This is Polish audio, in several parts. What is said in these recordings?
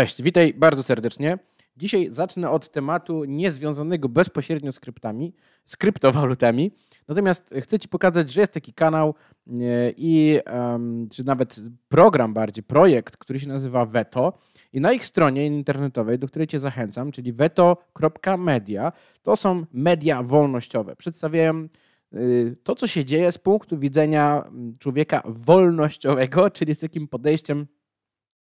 Cześć, witaj bardzo serdecznie. Dzisiaj zacznę od tematu niezwiązanego bezpośrednio z kryptami, z kryptowalutami. Natomiast chcę Ci pokazać, że jest taki kanał e, i czy nawet program bardziej, projekt, który się nazywa Veto. I na ich stronie internetowej, do której Cię zachęcam, czyli veto.media, to są media wolnościowe. Przedstawiają y, to, co się dzieje z punktu widzenia mm, człowieka wolnościowego, czyli z takim podejściem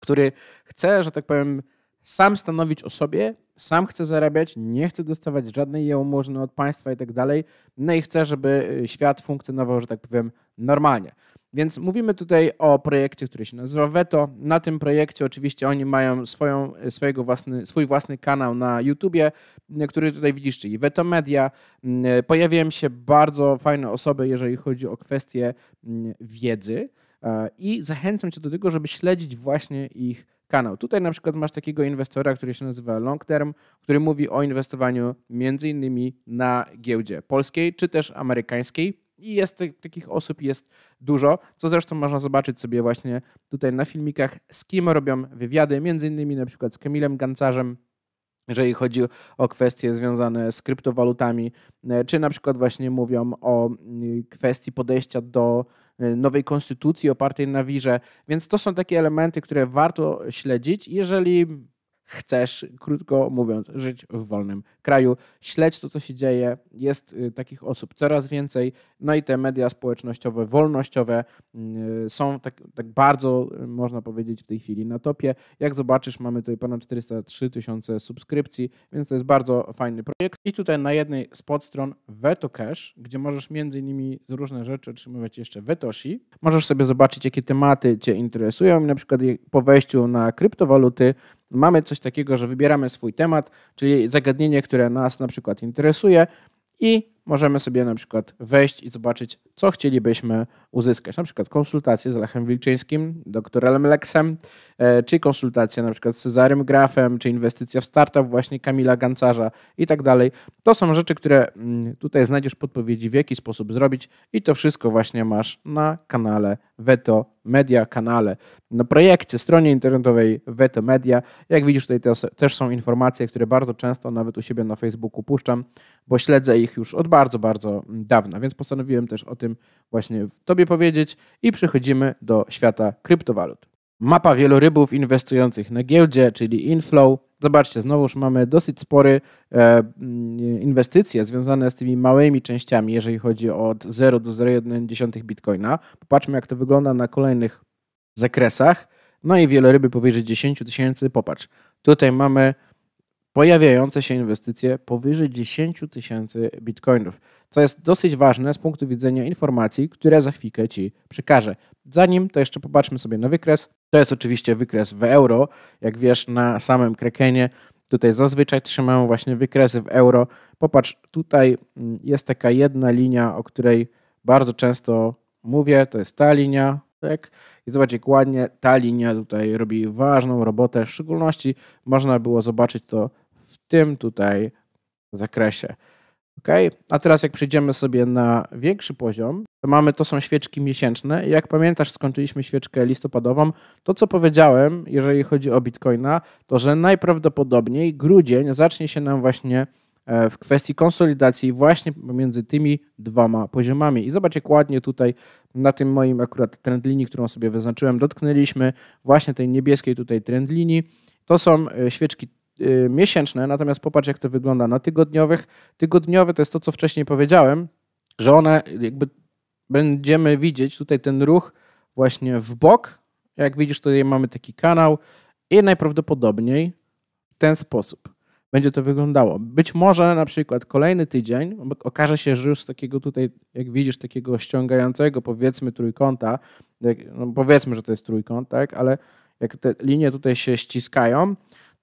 który chce, że tak powiem, sam stanowić o sobie, sam chce zarabiać, nie chce dostawać żadnej jałmużny od państwa i tak dalej, no i chce, żeby y, świat funkcjonował, że tak powiem, normalnie. Więc mówimy tutaj o projekcie, który się nazywa Veto. Na tym projekcie oczywiście oni mają swoją, y, swojego własny, swój własny kanał na YouTubie, y, który tutaj widzisz, czyli Veto Media. Pojawiają się bardzo fajne osoby, jeżeli chodzi o kwestie mm, wiedzy. E, I zachęcam Cię do tego, żeby śledzić właśnie ich kanał. Tutaj na przykład masz takiego inwestora, który się nazywa Long Term, który mówi o inwestowaniu między innymi na giełdzie polskiej czy też amerykańskiej. I jest tak, takich osób jest dużo, co zresztą można zobaczyć sobie właśnie tutaj na filmikach, z kim robią wywiady, między innymi na przykład z Kamilem Gancarzem, jeżeli chodzi o kwestie związane z kryptowalutami, e, czy na przykład właśnie mówią o mm, kwestii podejścia do Y, nowej konstytucji opartej na wirze. Więc to są takie elementy, które warto śledzić. Jeżeli chcesz, krótko mówiąc, żyć w wolnym kraju. Śledź to, co się dzieje. Jest y, takich osób coraz więcej. No i te media społecznościowe, wolnościowe y, są tak, tak bardzo, y, można powiedzieć, w tej chwili na topie. Jak zobaczysz, mamy tutaj ponad 403 tysiące subskrypcji, więc to jest bardzo fajny projekt. I tutaj na jednej z podstron VetoCash, gdzie możesz między innymi z różne rzeczy otrzymywać jeszcze Vetoshi. Możesz sobie zobaczyć, jakie tematy Cię interesują i na przykład po wejściu na kryptowaluty mamy coś takiego, że wybieramy swój temat, czyli zagadnienie, które nas na przykład interesuje i możemy sobie na przykład wejść i zobaczyć, co chcielibyśmy uzyskać. Na przykład konsultacje z Lechem Wilczyńskim, doktorem Leksem, e, czy konsultacje na przykład z Cezarym Grafem, czy inwestycja w startup właśnie Kamila Gancarza i tak dalej. To są rzeczy, które mm, tutaj znajdziesz podpowiedzi, w jaki sposób zrobić i to wszystko właśnie masz na kanale Veto Media, kanale, na no, projekcie, stronie internetowej Veto Media. Jak widzisz tutaj też są informacje, które bardzo często nawet u siebie na Facebooku puszczam, bo śledzę ich już od bardzo bardzo, bardzo dawna, więc postanowiłem też o tym właśnie Tobie powiedzieć i przechodzimy do świata kryptowalut. Mapa wielorybów inwestujących na giełdzie, czyli inflow. Zobaczcie, znowuż mamy dosyć spory e, mm, inwestycje związane z tymi małymi częściami, jeżeli chodzi od 0 do 0,1 bitcoina. Popatrzmy, jak to wygląda na kolejnych zakresach. No i wieloryby powyżej 10 tysięcy, popatrz. Tutaj mamy pojawiające się inwestycje powyżej 10 tysięcy bitcoinów, co jest dosyć ważne z punktu widzenia informacji, które za chwilkę Ci przekażę. Zanim to jeszcze popatrzmy sobie na wykres. To jest oczywiście wykres w euro. Jak wiesz, na samym Krekenie tutaj zazwyczaj trzymam właśnie wykresy w euro. Popatrz, tutaj mm, jest taka jedna linia, o której bardzo często mówię, to jest ta linia, tak? I zobacz jak ładnie ta linia tutaj robi ważną robotę. W szczególności można było zobaczyć to w tym tutaj zakresie. ok? A teraz jak przejdziemy sobie na większy poziom, to mamy, to są świeczki miesięczne. jak pamiętasz, skończyliśmy świeczkę listopadową, to co powiedziałem, jeżeli chodzi o Bitcoina, to że najprawdopodobniej grudzień zacznie się nam właśnie e, w kwestii konsolidacji właśnie pomiędzy tymi dwoma poziomami. I zobaczcie ładnie tutaj na tym moim akurat trendlinii, którą sobie wyznaczyłem, dotknęliśmy właśnie tej niebieskiej tutaj trendlinii. To są e, świeczki Y, miesięczne, natomiast popatrz, jak to wygląda na tygodniowych. Tygodniowe to jest to, co wcześniej powiedziałem, że one jakby będziemy widzieć tutaj ten ruch właśnie w bok. Jak widzisz, tutaj mamy taki kanał i najprawdopodobniej w ten sposób będzie to wyglądało. Być może na przykład kolejny tydzień okaże się, że już z takiego tutaj, jak widzisz, takiego ściągającego powiedzmy trójkąta, no powiedzmy, że to jest trójkąt, tak, ale jak te linie tutaj się ściskają,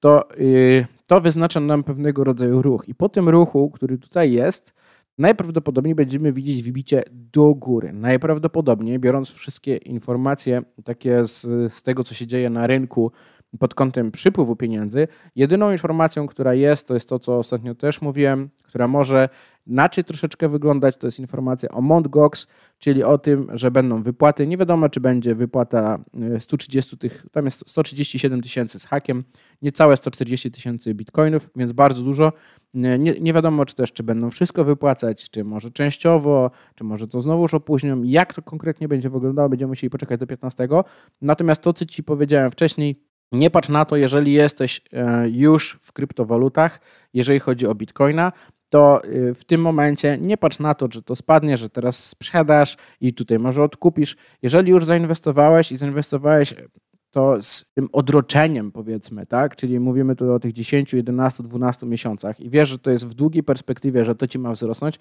to, y, to wyznacza nam pewnego rodzaju ruch. I po tym ruchu, który tutaj jest, najprawdopodobniej będziemy widzieć wybicie do góry. Najprawdopodobniej, biorąc wszystkie informacje takie z, z tego, co się dzieje na rynku pod kątem przypływu pieniędzy, jedyną informacją, która jest, to jest to, co ostatnio też mówiłem, która może Inaczej troszeczkę wyglądać to jest informacja o Montgox, czyli o tym, że będą wypłaty. Nie wiadomo, czy będzie wypłata 130 e, tych, tam jest 137 tysięcy z hakiem, niecałe 140 tysięcy bitcoinów, więc bardzo dużo. E, nie, nie wiadomo, czy też, czy będą wszystko wypłacać, czy może częściowo, czy może to znowuż opóźnią. Jak to konkretnie będzie wyglądało, będziemy musieli poczekać do 15. Natomiast to, co Ci powiedziałem wcześniej, nie patrz na to, jeżeli jesteś e, już w kryptowalutach, jeżeli chodzi o bitcoina, to y, w tym momencie nie patrz na to, że to spadnie, że teraz sprzedasz i tutaj może odkupisz. Jeżeli już zainwestowałeś i zainwestowałeś y, to z tym odroczeniem, powiedzmy, tak? Czyli mówimy tu o tych 10, 11, 12 miesiącach i wiesz, że to jest w długiej perspektywie, że to ci ma wzrosnąć,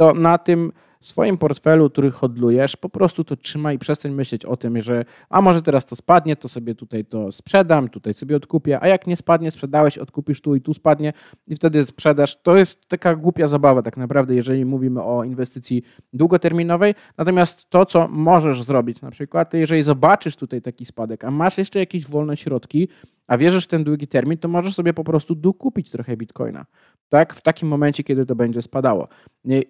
to na tym w swoim portfelu, który hodlujesz, po prostu to trzymaj i przestań myśleć o tym, że a może teraz to spadnie, to sobie tutaj to sprzedam, tutaj sobie odkupię, a jak nie spadnie, sprzedałeś, odkupisz tu i tu spadnie i wtedy sprzedasz. To jest taka głupia zabawa tak naprawdę, jeżeli mówimy o inwestycji długoterminowej. Natomiast to, co możesz zrobić, na przykład jeżeli zobaczysz tutaj taki spadek, a masz jeszcze jakieś wolne środki, a wierzysz w ten długi termin, to możesz sobie po prostu dokupić trochę bitcoina, tak? W takim momencie, kiedy to będzie spadało.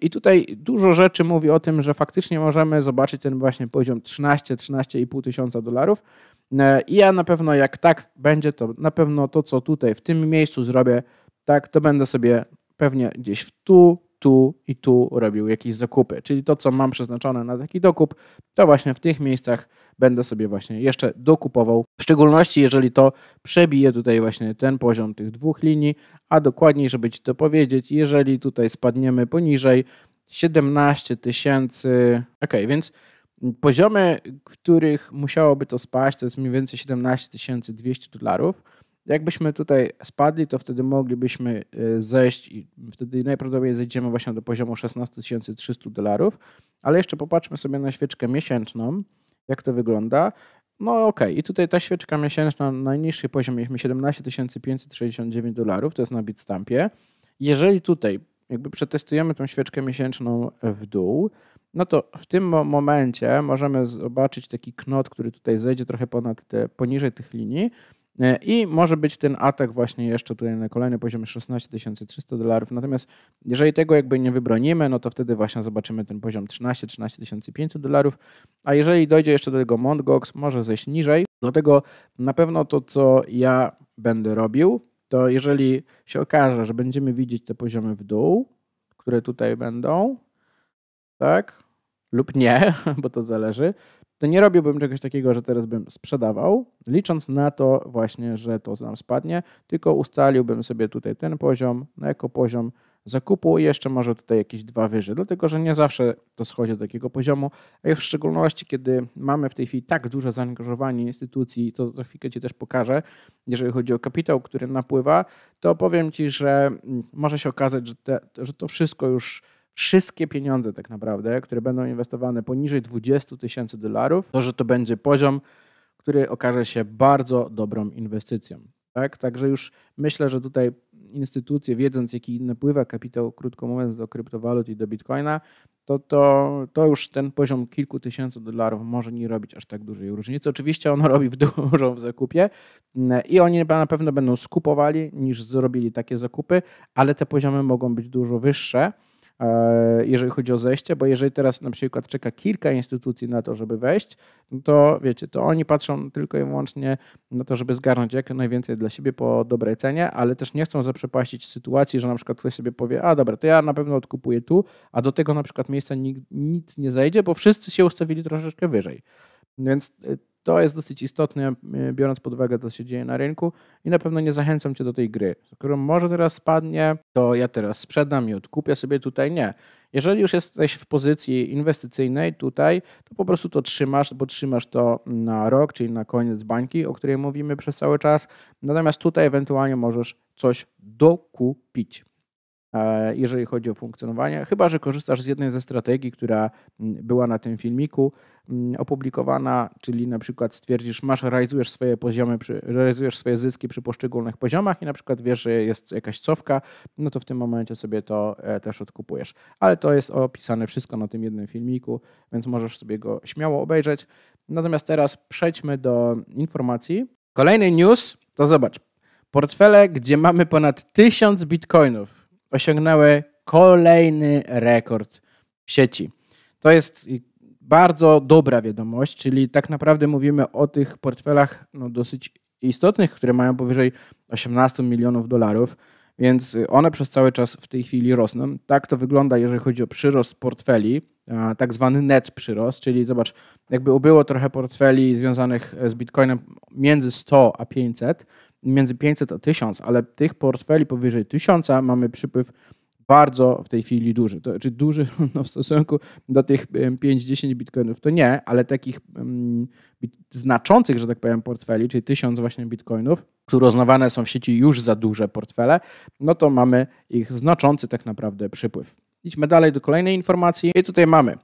I tutaj dużo rzeczy mówi o tym, że faktycznie możemy zobaczyć ten właśnie poziom 13, 13,5 tysiąca dolarów. E, I ja na pewno, jak tak będzie, to na pewno to, co tutaj w tym miejscu zrobię, tak, to będę sobie pewnie gdzieś w tu, tu i tu robił jakieś zakupy. Czyli to, co mam przeznaczone na taki dokup, to właśnie w tych miejscach będę sobie właśnie jeszcze dokupował. W szczególności, jeżeli to przebije tutaj właśnie ten poziom tych dwóch linii, a dokładniej, żeby Ci to powiedzieć, jeżeli tutaj spadniemy poniżej 17 tysięcy, ok, więc poziomy, których musiałoby to spaść, to jest mniej więcej 17 200 dolarów. Jakbyśmy tutaj spadli, to wtedy moglibyśmy y, zejść i wtedy najprawdopodobniej zejdziemy właśnie do poziomu 16 300 dolarów, ale jeszcze popatrzmy sobie na świeczkę miesięczną jak to wygląda. No okej, okay. i tutaj ta świeczka miesięczna, na najniższy poziom mieliśmy 17 569 dolarów, to jest na Bitstampie. Jeżeli tutaj jakby przetestujemy tą świeczkę miesięczną w dół, no to w tym momencie możemy zobaczyć taki knot, który tutaj zejdzie trochę ponad te, poniżej tych linii, E, I może być ten atak właśnie jeszcze tutaj na kolejny poziom 16300 dolarów. Natomiast jeżeli tego jakby nie wybronimy, no to wtedy właśnie zobaczymy ten poziom 13 13500 dolarów. A jeżeli dojdzie jeszcze do tego Montgox, może zejść niżej. Dlatego na pewno to, co ja będę robił, to jeżeli się okaże, że będziemy widzieć te poziomy w dół, które tutaj będą, tak, lub nie, bo to zależy, to nie robiłbym czegoś takiego, że teraz bym sprzedawał, licząc na to właśnie, że to nam spadnie, tylko ustaliłbym sobie tutaj ten poziom no jako poziom zakupu i jeszcze może tutaj jakieś dwa wyżej, dlatego że nie zawsze to schodzi do takiego poziomu, a w szczególności, kiedy mamy w tej chwili tak duże zaangażowanie instytucji, co za chwilkę Ci też pokażę, jeżeli chodzi o kapitał, który napływa, to powiem Ci, że mm, może się okazać, że, te, że to wszystko już wszystkie pieniądze tak naprawdę, które będą inwestowane poniżej 20 tysięcy dolarów, to że to będzie poziom, który okaże się bardzo dobrą inwestycją. Tak? Także już myślę, że tutaj instytucje, wiedząc jaki napływa kapitał, krótko mówiąc, do kryptowalut i do bitcoina, to, to, to już ten poziom kilku tysięcy dolarów może nie robić aż tak dużej różnicy. Oczywiście ono robi w dużą w zakupie mm, i oni na pewno będą skupowali niż zrobili takie zakupy, ale te poziomy mogą być dużo wyższe. E, jeżeli chodzi o zejście, bo jeżeli teraz na przykład czeka kilka instytucji na to, żeby wejść, no to wiecie, to oni patrzą tylko i wyłącznie na to, żeby zgarnąć jak najwięcej dla siebie po dobrej cenie, ale też nie chcą zaprzepaścić sytuacji, że na przykład ktoś sobie powie, a dobra, to ja na pewno odkupuję tu, a do tego na przykład miejsca nic nie zejdzie, bo wszyscy się ustawili troszeczkę wyżej. Więc y, to jest dosyć istotne, y, biorąc pod uwagę to, co się dzieje na rynku i na pewno nie zachęcam cię do tej gry, którą może teraz spadnie, to ja teraz sprzedam i odkupię sobie tutaj. Nie. Jeżeli już jesteś w pozycji inwestycyjnej tutaj, to po prostu to trzymasz, bo trzymasz to na rok, czyli na koniec bańki, o której mówimy przez cały czas. Natomiast tutaj ewentualnie możesz coś dokupić. E, jeżeli chodzi o funkcjonowanie, chyba że korzystasz z jednej ze strategii, która mm, była na tym filmiku mm, opublikowana, czyli na przykład stwierdzisz, masz, realizujesz swoje poziomy, realizujesz swoje zyski przy poszczególnych poziomach i na przykład wiesz, że jest jakaś cofka, no to w tym momencie sobie to e, też odkupujesz. Ale to jest opisane wszystko na tym jednym filmiku, więc możesz sobie go śmiało obejrzeć. Natomiast teraz przejdźmy do informacji. Kolejny news to zobacz. Portfele, gdzie mamy ponad 1000 bitcoinów osiągnęły kolejny rekord w sieci. To jest bardzo dobra wiadomość, czyli tak naprawdę mówimy o tych portfelach no, dosyć istotnych, które mają powyżej 18 milionów dolarów, więc one przez cały czas w tej chwili rosną. Tak to wygląda, jeżeli chodzi o przyrost portfeli, tak zwany net przyrost, czyli zobacz, jakby ubyło trochę portfeli związanych z Bitcoinem między 100 a 500, między 500 a 1000, ale tych portfeli powyżej 1000 mamy przypływ bardzo w tej chwili duży. To znaczy duży no, w stosunku do tych 5-10 bitcoinów to nie, ale takich um, znaczących, że tak powiem, portfeli, czyli 1000 właśnie bitcoinów, które uznawane są w sieci już za duże portfele, no to mamy ich znaczący tak naprawdę przypływ. Idźmy dalej do kolejnej informacji. I tutaj mamy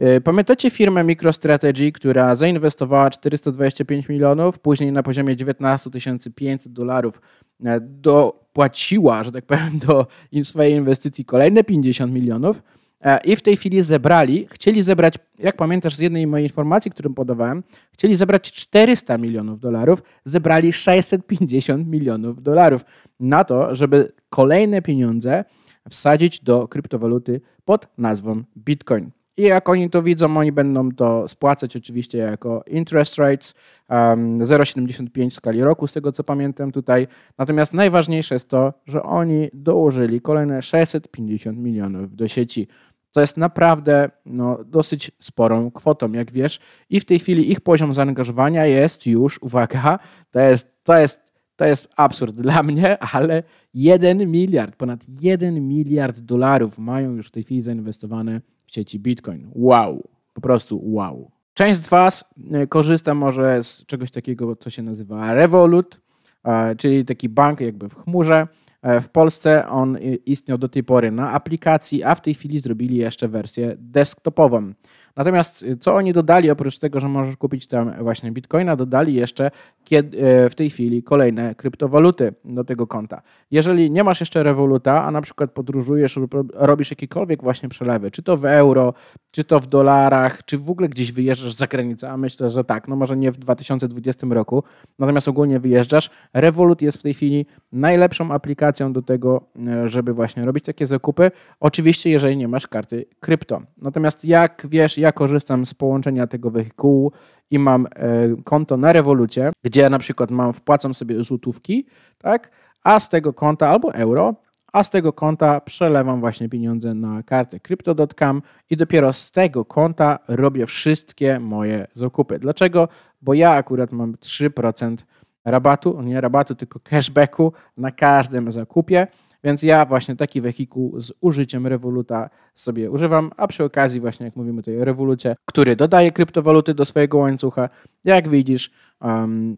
Y, pamiętacie firmę MicroStrategy, która zainwestowała 425 milionów, później na poziomie 19 500 dolarów e, dopłaciła, że tak powiem, do swojej inwestycji kolejne 50 milionów e, i w tej chwili zebrali, chcieli zebrać, jak pamiętasz z jednej mojej informacji, którą podawałem, chcieli zebrać 400 milionów dolarów, zebrali 650 milionów dolarów na to, żeby kolejne pieniądze wsadzić do kryptowaluty pod nazwą Bitcoin. I jak oni to widzą, oni będą to spłacać oczywiście jako interest rates 0,75 w skali roku, z tego co pamiętam tutaj. Natomiast najważniejsze jest to, że oni dołożyli kolejne 650 milionów do sieci co jest naprawdę no, dosyć sporą kwotą, jak wiesz. I w tej chwili ich poziom zaangażowania jest już, uwaga, to jest, to jest, to jest absurd dla mnie, ale 1 miliard, ponad 1 miliard dolarów mają już w tej chwili zainwestowane sieci Bitcoin. Wow, po prostu wow. Część z Was e, korzysta może z czegoś takiego, co się nazywa Revolut, e, czyli taki bank jakby w chmurze. E, w Polsce on istniał do tej pory na aplikacji, a w tej chwili zrobili jeszcze wersję desktopową. Natomiast y, co oni dodali, oprócz tego, że możesz kupić tam właśnie bitcoina, dodali jeszcze kiedy, e, w tej chwili kolejne kryptowaluty do tego konta. Jeżeli nie masz jeszcze rewoluta, a na przykład podróżujesz lub robisz jakiekolwiek właśnie przelewy, czy to w euro, czy to w dolarach, czy w ogóle gdzieś wyjeżdżasz za granicę, a myślę, że tak, no może nie w 2020 roku, natomiast ogólnie wyjeżdżasz, Revolut jest w tej chwili najlepszą aplikacją do tego, e, żeby właśnie robić takie zakupy. Oczywiście, jeżeli nie masz karty krypto. Natomiast jak wiesz, ja korzystam z połączenia tego wehikułu i mam e, konto na rewolucie, gdzie na przykład mam, wpłacam sobie złotówki, tak, a z tego konta albo euro, a z tego konta przelewam właśnie pieniądze na kartę crypto.com i dopiero z tego konta robię wszystkie moje zakupy. Dlaczego? Bo ja akurat mam 3% rabatu, nie rabatu, tylko cashbacku na każdym zakupie więc ja właśnie taki wehikuł z użyciem rewoluta sobie używam, a przy okazji właśnie jak mówimy tutaj o rewolucie, który dodaje kryptowaluty do swojego łańcucha, jak widzisz, um,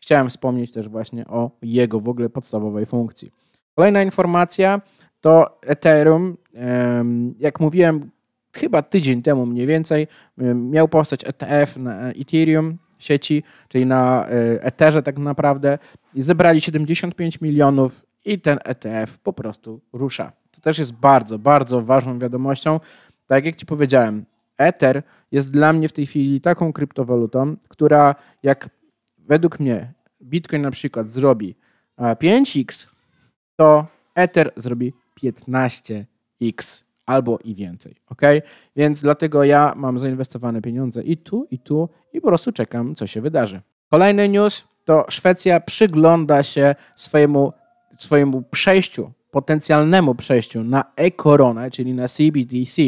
chciałem wspomnieć też właśnie o jego w ogóle podstawowej funkcji. Kolejna informacja to Ethereum. Jak mówiłem, chyba tydzień temu mniej więcej miał powstać ETF na Ethereum sieci, czyli na e, Etherze tak naprawdę i zebrali 75 milionów i ten ETF po prostu rusza. To też jest bardzo, bardzo ważną wiadomością. Tak jak Ci powiedziałem, Ether jest dla mnie w tej chwili taką kryptowalutą, która jak według mnie Bitcoin na przykład zrobi 5x, to Ether zrobi 15x albo i więcej, ok? Więc dlatego ja mam zainwestowane pieniądze i tu, i tu i po prostu czekam, co się wydarzy. Kolejny news to Szwecja przygląda się swojemu swojemu przejściu, potencjalnemu przejściu na e-koronę, czyli na CBDC,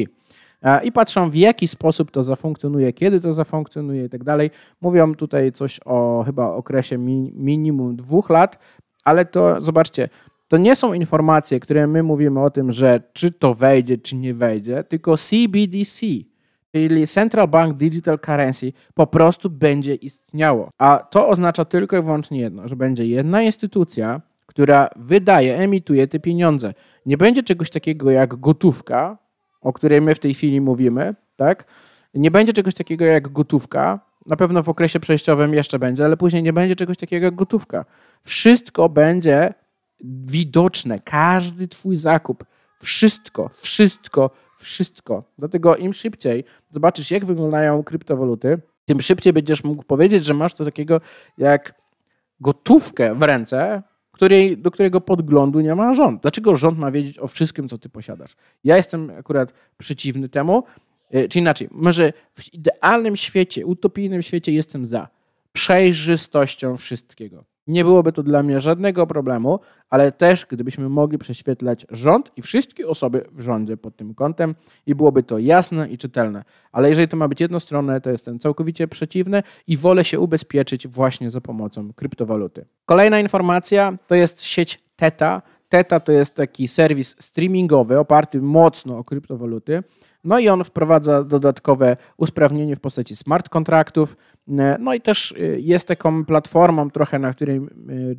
e, i patrzą w jaki sposób to zafunkcjonuje, kiedy to zafunkcjonuje i tak dalej. Mówią tutaj coś o chyba okresie minimum dwóch lat, ale to zobaczcie, to nie są informacje, które my mówimy o tym, że czy to wejdzie, czy nie wejdzie, tylko CBDC, czyli Central Bank Digital Currency, po prostu będzie istniało. A to oznacza tylko i wyłącznie jedno, że będzie jedna instytucja, która wydaje, emituje te pieniądze. Nie będzie czegoś takiego jak gotówka, o której my w tej chwili mówimy, tak? Nie będzie czegoś takiego jak gotówka. Na pewno w okresie przejściowym jeszcze będzie, ale później nie będzie czegoś takiego jak gotówka. Wszystko będzie widoczne, każdy twój zakup. Wszystko, wszystko, wszystko. Dlatego im szybciej zobaczysz, jak wyglądają kryptowaluty, tym szybciej będziesz mógł powiedzieć, że masz to takiego jak gotówkę w ręce, której, do którego podglądu nie ma rząd. Dlaczego rząd ma wiedzieć o wszystkim, co ty posiadasz? Ja jestem akurat przeciwny temu, e, czy inaczej, może w idealnym świecie, utopijnym świecie jestem za przejrzystością wszystkiego nie byłoby to dla mnie żadnego problemu, ale też gdybyśmy mogli prześwietlać rząd i wszystkie osoby w rządzie pod tym kątem i byłoby to jasne i czytelne. Ale jeżeli to ma być jednostronne, to jestem całkowicie przeciwny i wolę się ubezpieczyć właśnie za pomocą kryptowaluty. Kolejna informacja to jest sieć Teta. Teta to jest taki serwis streamingowy oparty mocno o kryptowaluty. No i on wprowadza dodatkowe usprawnienie w postaci smart kontraktów, E, no i też e, jest taką platformą trochę, na której e,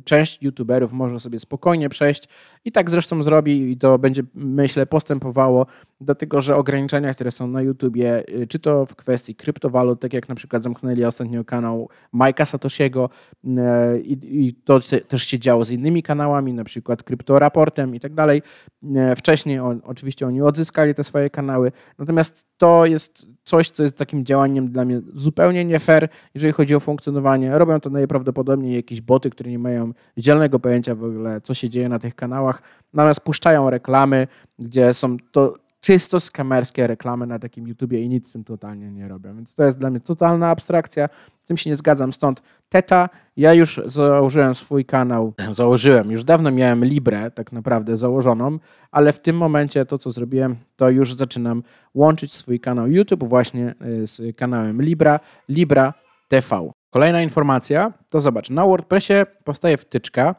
część youtuberów może sobie spokojnie przejść i tak zresztą zrobi i to będzie, myślę, postępowało, dlatego że ograniczenia, które są na YouTubie, czy to w kwestii kryptowalut, tak jak na przykład zamknęli ostatnio kanał Majka Satosiego i, i to też się działo z innymi kanałami, na przykład Kryptoraportem i tak dalej. Wcześniej on, oczywiście oni odzyskali te swoje kanały, natomiast to jest coś, co jest takim działaniem dla mnie zupełnie nie fair, jeżeli chodzi o funkcjonowanie. Robią to najprawdopodobniej jakieś boty, które nie mają zielonego pojęcia w ogóle, co się dzieje na tych kanałach. Natomiast puszczają reklamy, gdzie są to czysto skamerskie reklamy na takim YouTubie i nic z tym totalnie nie robią. Więc to jest dla mnie totalna abstrakcja. Z tym się nie zgadzam. Stąd Teta, ja już założyłem swój kanał. Założyłem, już dawno miałem Libre tak naprawdę założoną, ale w tym momencie to, co zrobiłem, to już zaczynam łączyć swój kanał YouTube właśnie y, z kanałem Libra. Libra TV. Kolejna informacja, to zobacz, na WordPressie powstaje wtyczka,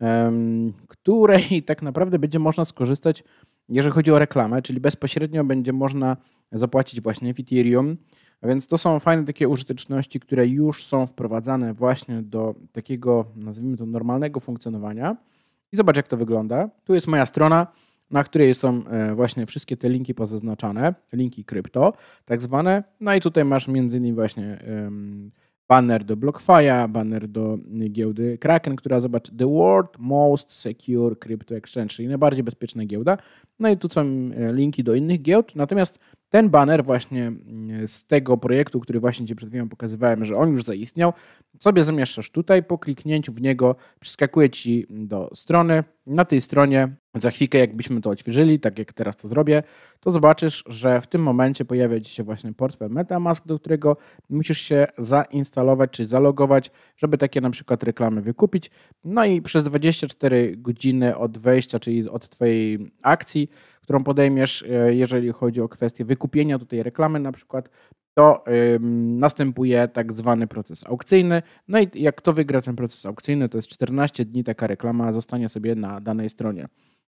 um, której tak naprawdę będzie można skorzystać, jeżeli chodzi o reklamę, czyli bezpośrednio będzie można zapłacić właśnie w Ethereum. A więc to są fajne takie użyteczności, które już są wprowadzane właśnie do takiego, nazwijmy to, normalnego funkcjonowania. I zobacz, jak to wygląda. Tu jest moja strona na której są e, właśnie wszystkie te linki pozaznaczane, linki krypto, tak zwane. No i tutaj masz między innymi właśnie banner do BlockFi'a, banner do giełdy Kraken, która zobaczy the world most secure crypto exchange, czyli najbardziej bezpieczna giełda. No i tu są e, linki do innych giełd, natomiast ten banner właśnie mm, z tego projektu, który właśnie Ci przed chwilą pokazywałem, że on już zaistniał, sobie zamieszczasz tutaj, po kliknięciu w niego przeskakuje Ci do strony. Na tej stronie za chwilkę, jakbyśmy to odświeżyli, tak jak teraz to zrobię, to zobaczysz, że w tym momencie pojawia Ci się właśnie portfel MetaMask, do którego musisz się zainstalować czy zalogować, żeby takie na przykład reklamy wykupić. No i przez 24 godziny od wejścia, czyli od Twojej akcji, którą podejmiesz, e, jeżeli chodzi o kwestię wykupienia tutaj reklamy na przykład, to następuje tak zwany proces aukcyjny. No i jak kto wygra ten proces aukcyjny, to jest 14 dni taka reklama zostanie sobie na danej stronie.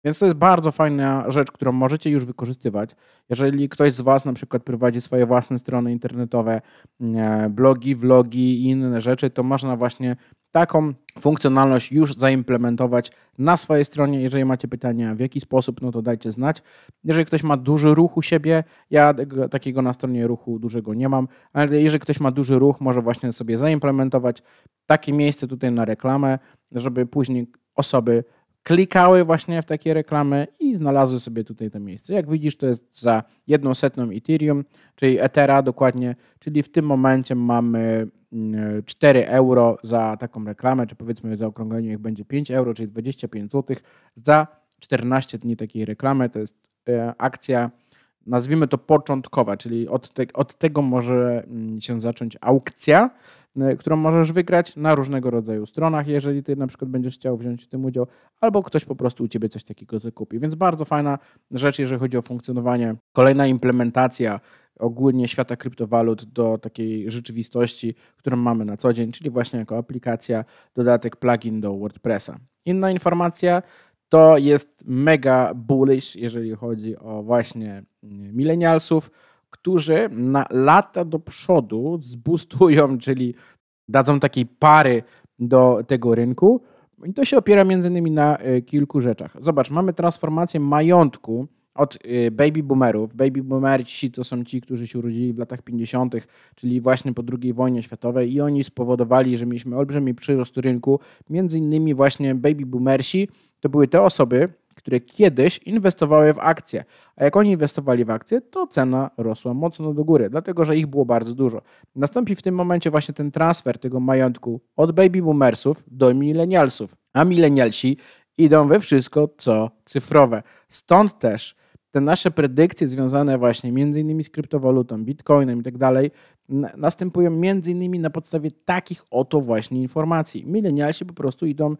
Więc to jest bardzo fajna rzecz, którą możecie już wykorzystywać. Jeżeli ktoś z Was na przykład prowadzi swoje własne strony internetowe, mm, e, blogi, vlogi i inne rzeczy, to można właśnie taką funkcjonalność już zaimplementować na swojej stronie. Jeżeli macie pytania w jaki sposób, no to dajcie znać. Jeżeli ktoś ma duży ruch u siebie, ja takiego na stronie ruchu dużego nie mam, ale jeżeli ktoś ma duży ruch, może właśnie sobie zaimplementować takie miejsce tutaj na reklamę, żeby później osoby klikały właśnie w takie reklamy i znalazły sobie tutaj to miejsce. Jak widzisz, to jest za jedną setną Ethereum, czyli Ethera dokładnie, czyli w tym momencie mamy 4 mm, euro za taką reklamę, czy powiedzmy za okrągleniu ich będzie 5 euro, czyli 25 zł za 14 dni takiej reklamy. To jest e, akcja nazwijmy to początkowa, czyli od, te, od tego może mm, się zacząć aukcja, którą możesz wygrać na różnego rodzaju stronach, jeżeli ty na przykład będziesz chciał wziąć w tym udział, albo ktoś po prostu u ciebie coś takiego zakupi. Więc bardzo fajna rzecz, jeżeli chodzi o funkcjonowanie. Kolejna implementacja ogólnie świata kryptowalut do takiej rzeczywistości, którą mamy na co dzień, czyli właśnie jako aplikacja, dodatek, plugin do WordPressa. Inna informacja, to jest mega bullish, jeżeli chodzi o właśnie mm, milenialsów, którzy na lata do przodu zbustują, czyli dadzą takiej pary do tego rynku. I to się opiera między innymi na y, kilku rzeczach. Zobacz, mamy transformację majątku od y, baby boomerów. Baby boomerci to są ci, którzy się urodzili w latach 50., czyli właśnie po II wojnie światowej i oni spowodowali, że mieliśmy olbrzymi przyrost rynku. Między innymi właśnie baby boomersi to były te osoby, które kiedyś inwestowały w akcje. A jak oni inwestowali w akcje, to cena rosła mocno do góry, dlatego że ich było bardzo dużo. Nastąpi w tym momencie właśnie ten transfer tego majątku od baby boomersów do milenialsów, a milenialsi idą we wszystko, co cyfrowe. Stąd też te nasze predykcje związane właśnie między innymi z kryptowalutą, bitcoinem i tak dalej, następują między innymi na podstawie takich oto właśnie informacji. Milenialsi po prostu idą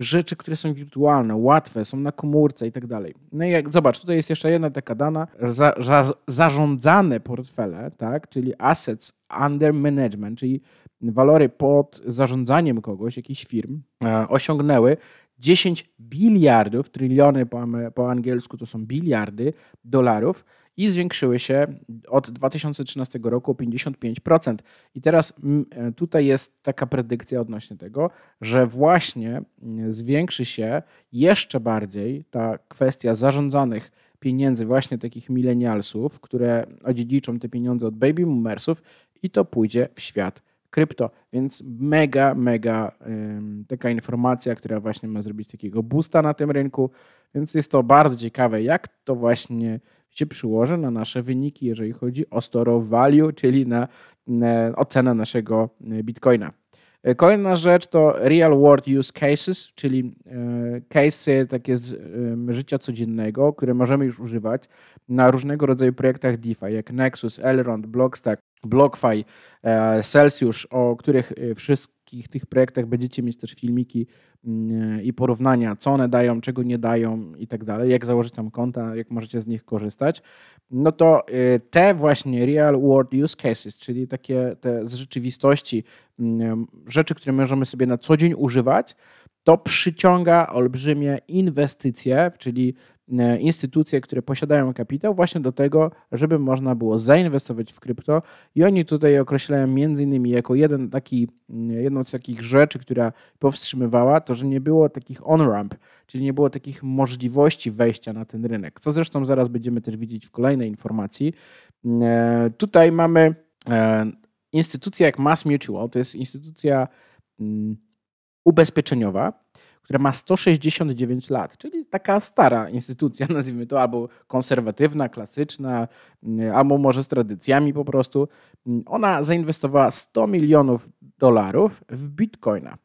rzeczy, które są wirtualne, łatwe, są na komórce i tak dalej. No i jak zobacz, tutaj jest jeszcze jedna taka dana, za, za, zarządzane portfele, tak, czyli assets under management, czyli walory pod zarządzaniem kogoś, jakichś firm, e, osiągnęły 10 biliardów, tryliony po, po angielsku to są biliardy dolarów, i zwiększyły się od 2013 roku o 55%. I teraz mm, e, tutaj jest taka predykcja odnośnie tego, że właśnie mm, zwiększy się jeszcze bardziej ta kwestia zarządzanych pieniędzy właśnie takich milenialsów, które odziedziczą te pieniądze od baby boomersów i to pójdzie w świat krypto. Więc mega, mega taka informacja, która właśnie ma zrobić takiego boosta na tym rynku. Więc jest to bardzo ciekawe, jak to właśnie się przyłoży na nasze wyniki, jeżeli chodzi o store value, czyli na ocenę naszego e, bitcoina. E, kolejna rzecz to real world use cases, czyli e, cases takie z życia codziennego, które możemy już używać na różnego rodzaju projektach DeFi, jak Nexus, Elrond, Blockstack, BlockFi, Celsius, o których wszystko takich tych projektach będziecie mieć też filmiki mm, i porównania, co one dają, czego nie dają i tak dalej, jak założyć tam konta, jak możecie z nich korzystać. No to y, te właśnie real world use cases, czyli takie te z rzeczywistości mm, rzeczy, które możemy sobie na co dzień używać, to przyciąga olbrzymie inwestycje, czyli E, instytucje, które posiadają kapitał właśnie do tego, żeby można było zainwestować w krypto i oni tutaj określają między innymi jako jeden taki, mm, jedną z takich rzeczy, która powstrzymywała to, że nie było takich on-ramp, czyli nie było takich możliwości wejścia na ten rynek, co zresztą zaraz będziemy też widzieć w kolejnej informacji. Mm, e, tutaj mamy e, instytucję jak Mass Mutual, to jest instytucja mm, ubezpieczeniowa, która ma 169 lat, czyli taka stara instytucja, nazwijmy to, albo konserwatywna, klasyczna, mm, albo może z tradycjami po prostu. Mm, ona zainwestowała 100 milionów dolarów w bitcoina.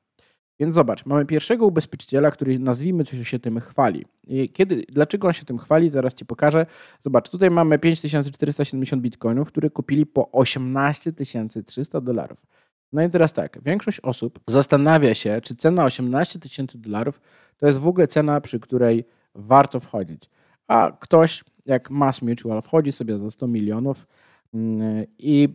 Więc zobacz, mamy pierwszego ubezpieczyciela, który nazwijmy coś się tym chwali. Kiedy, dlaczego on się tym chwali? Zaraz ci pokażę. Zobacz, tutaj mamy 5470 bitcoinów, które kupili po 18 300 dolarów. No i teraz tak, większość osób zastanawia się, czy cena 18 tysięcy dolarów to jest w ogóle cena, przy której warto wchodzić. A ktoś jak Mass Mutual wchodzi sobie za 100 milionów mm, i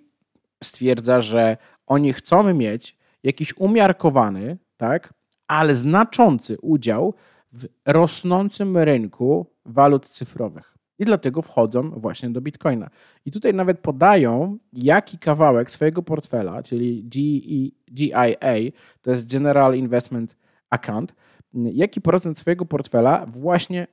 stwierdza, że oni chcą mieć jakiś umiarkowany, tak, ale znaczący udział w rosnącym rynku walut cyfrowych i dlatego wchodzą właśnie do Bitcoina. I tutaj nawet podają, jaki kawałek swojego portfela, czyli GIA, e, to jest General Investment Account, jaki procent swojego portfela właśnie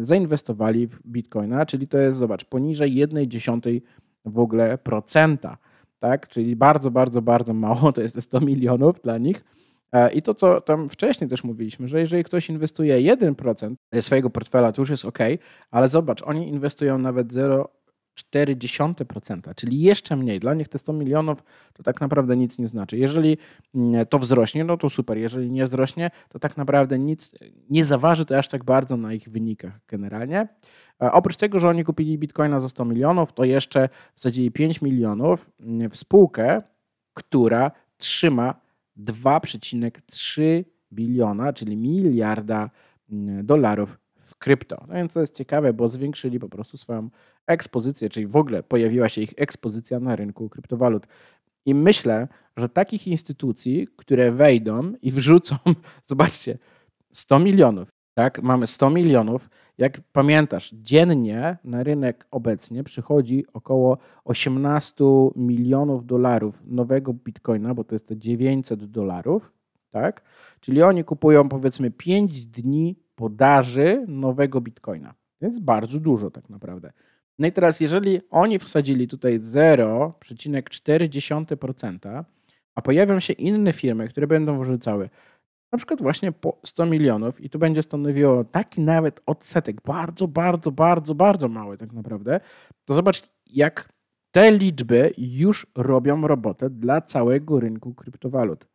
zainwestowali w Bitcoina, czyli to jest, zobacz, poniżej 1,1 w ogóle procenta, tak? czyli bardzo, bardzo, bardzo mało, to jest 100 milionów dla nich E, I to, co tam wcześniej też mówiliśmy, że jeżeli ktoś inwestuje 1% swojego portfela, to już jest ok, ale zobacz, oni inwestują nawet 0,4%, czyli jeszcze mniej. Dla nich te 100 milionów to tak naprawdę nic nie znaczy. Jeżeli mm, to wzrośnie, no to super. Jeżeli nie wzrośnie, to tak naprawdę nic nie zaważy to aż tak bardzo na ich wynikach generalnie. E, oprócz tego, że oni kupili bitcoina za 100 milionów, to jeszcze wsadzili 5 milionów w spółkę, która trzyma 2,3 biliona, czyli miliarda mm, dolarów w krypto. No więc to jest ciekawe, bo zwiększyli po prostu swoją ekspozycję, czyli w ogóle pojawiła się ich ekspozycja na rynku kryptowalut. I myślę, że takich instytucji, które wejdą i wrzucą, zobaczcie, 100 milionów, tak? Mamy 100 milionów. Jak pamiętasz, dziennie na rynek obecnie przychodzi około 18 milionów dolarów nowego bitcoina, bo to jest te 900 dolarów, tak? Czyli oni kupują powiedzmy 5 dni podaży nowego bitcoina. To jest bardzo dużo tak naprawdę. No i teraz, jeżeli oni wsadzili tutaj 0,4%, a pojawią się inne firmy, które będą wrzucały na przykład właśnie po 100 milionów i to będzie stanowiło taki nawet odsetek, bardzo, bardzo, bardzo, bardzo mały tak naprawdę, to zobacz jak te liczby już robią robotę dla całego rynku kryptowalut.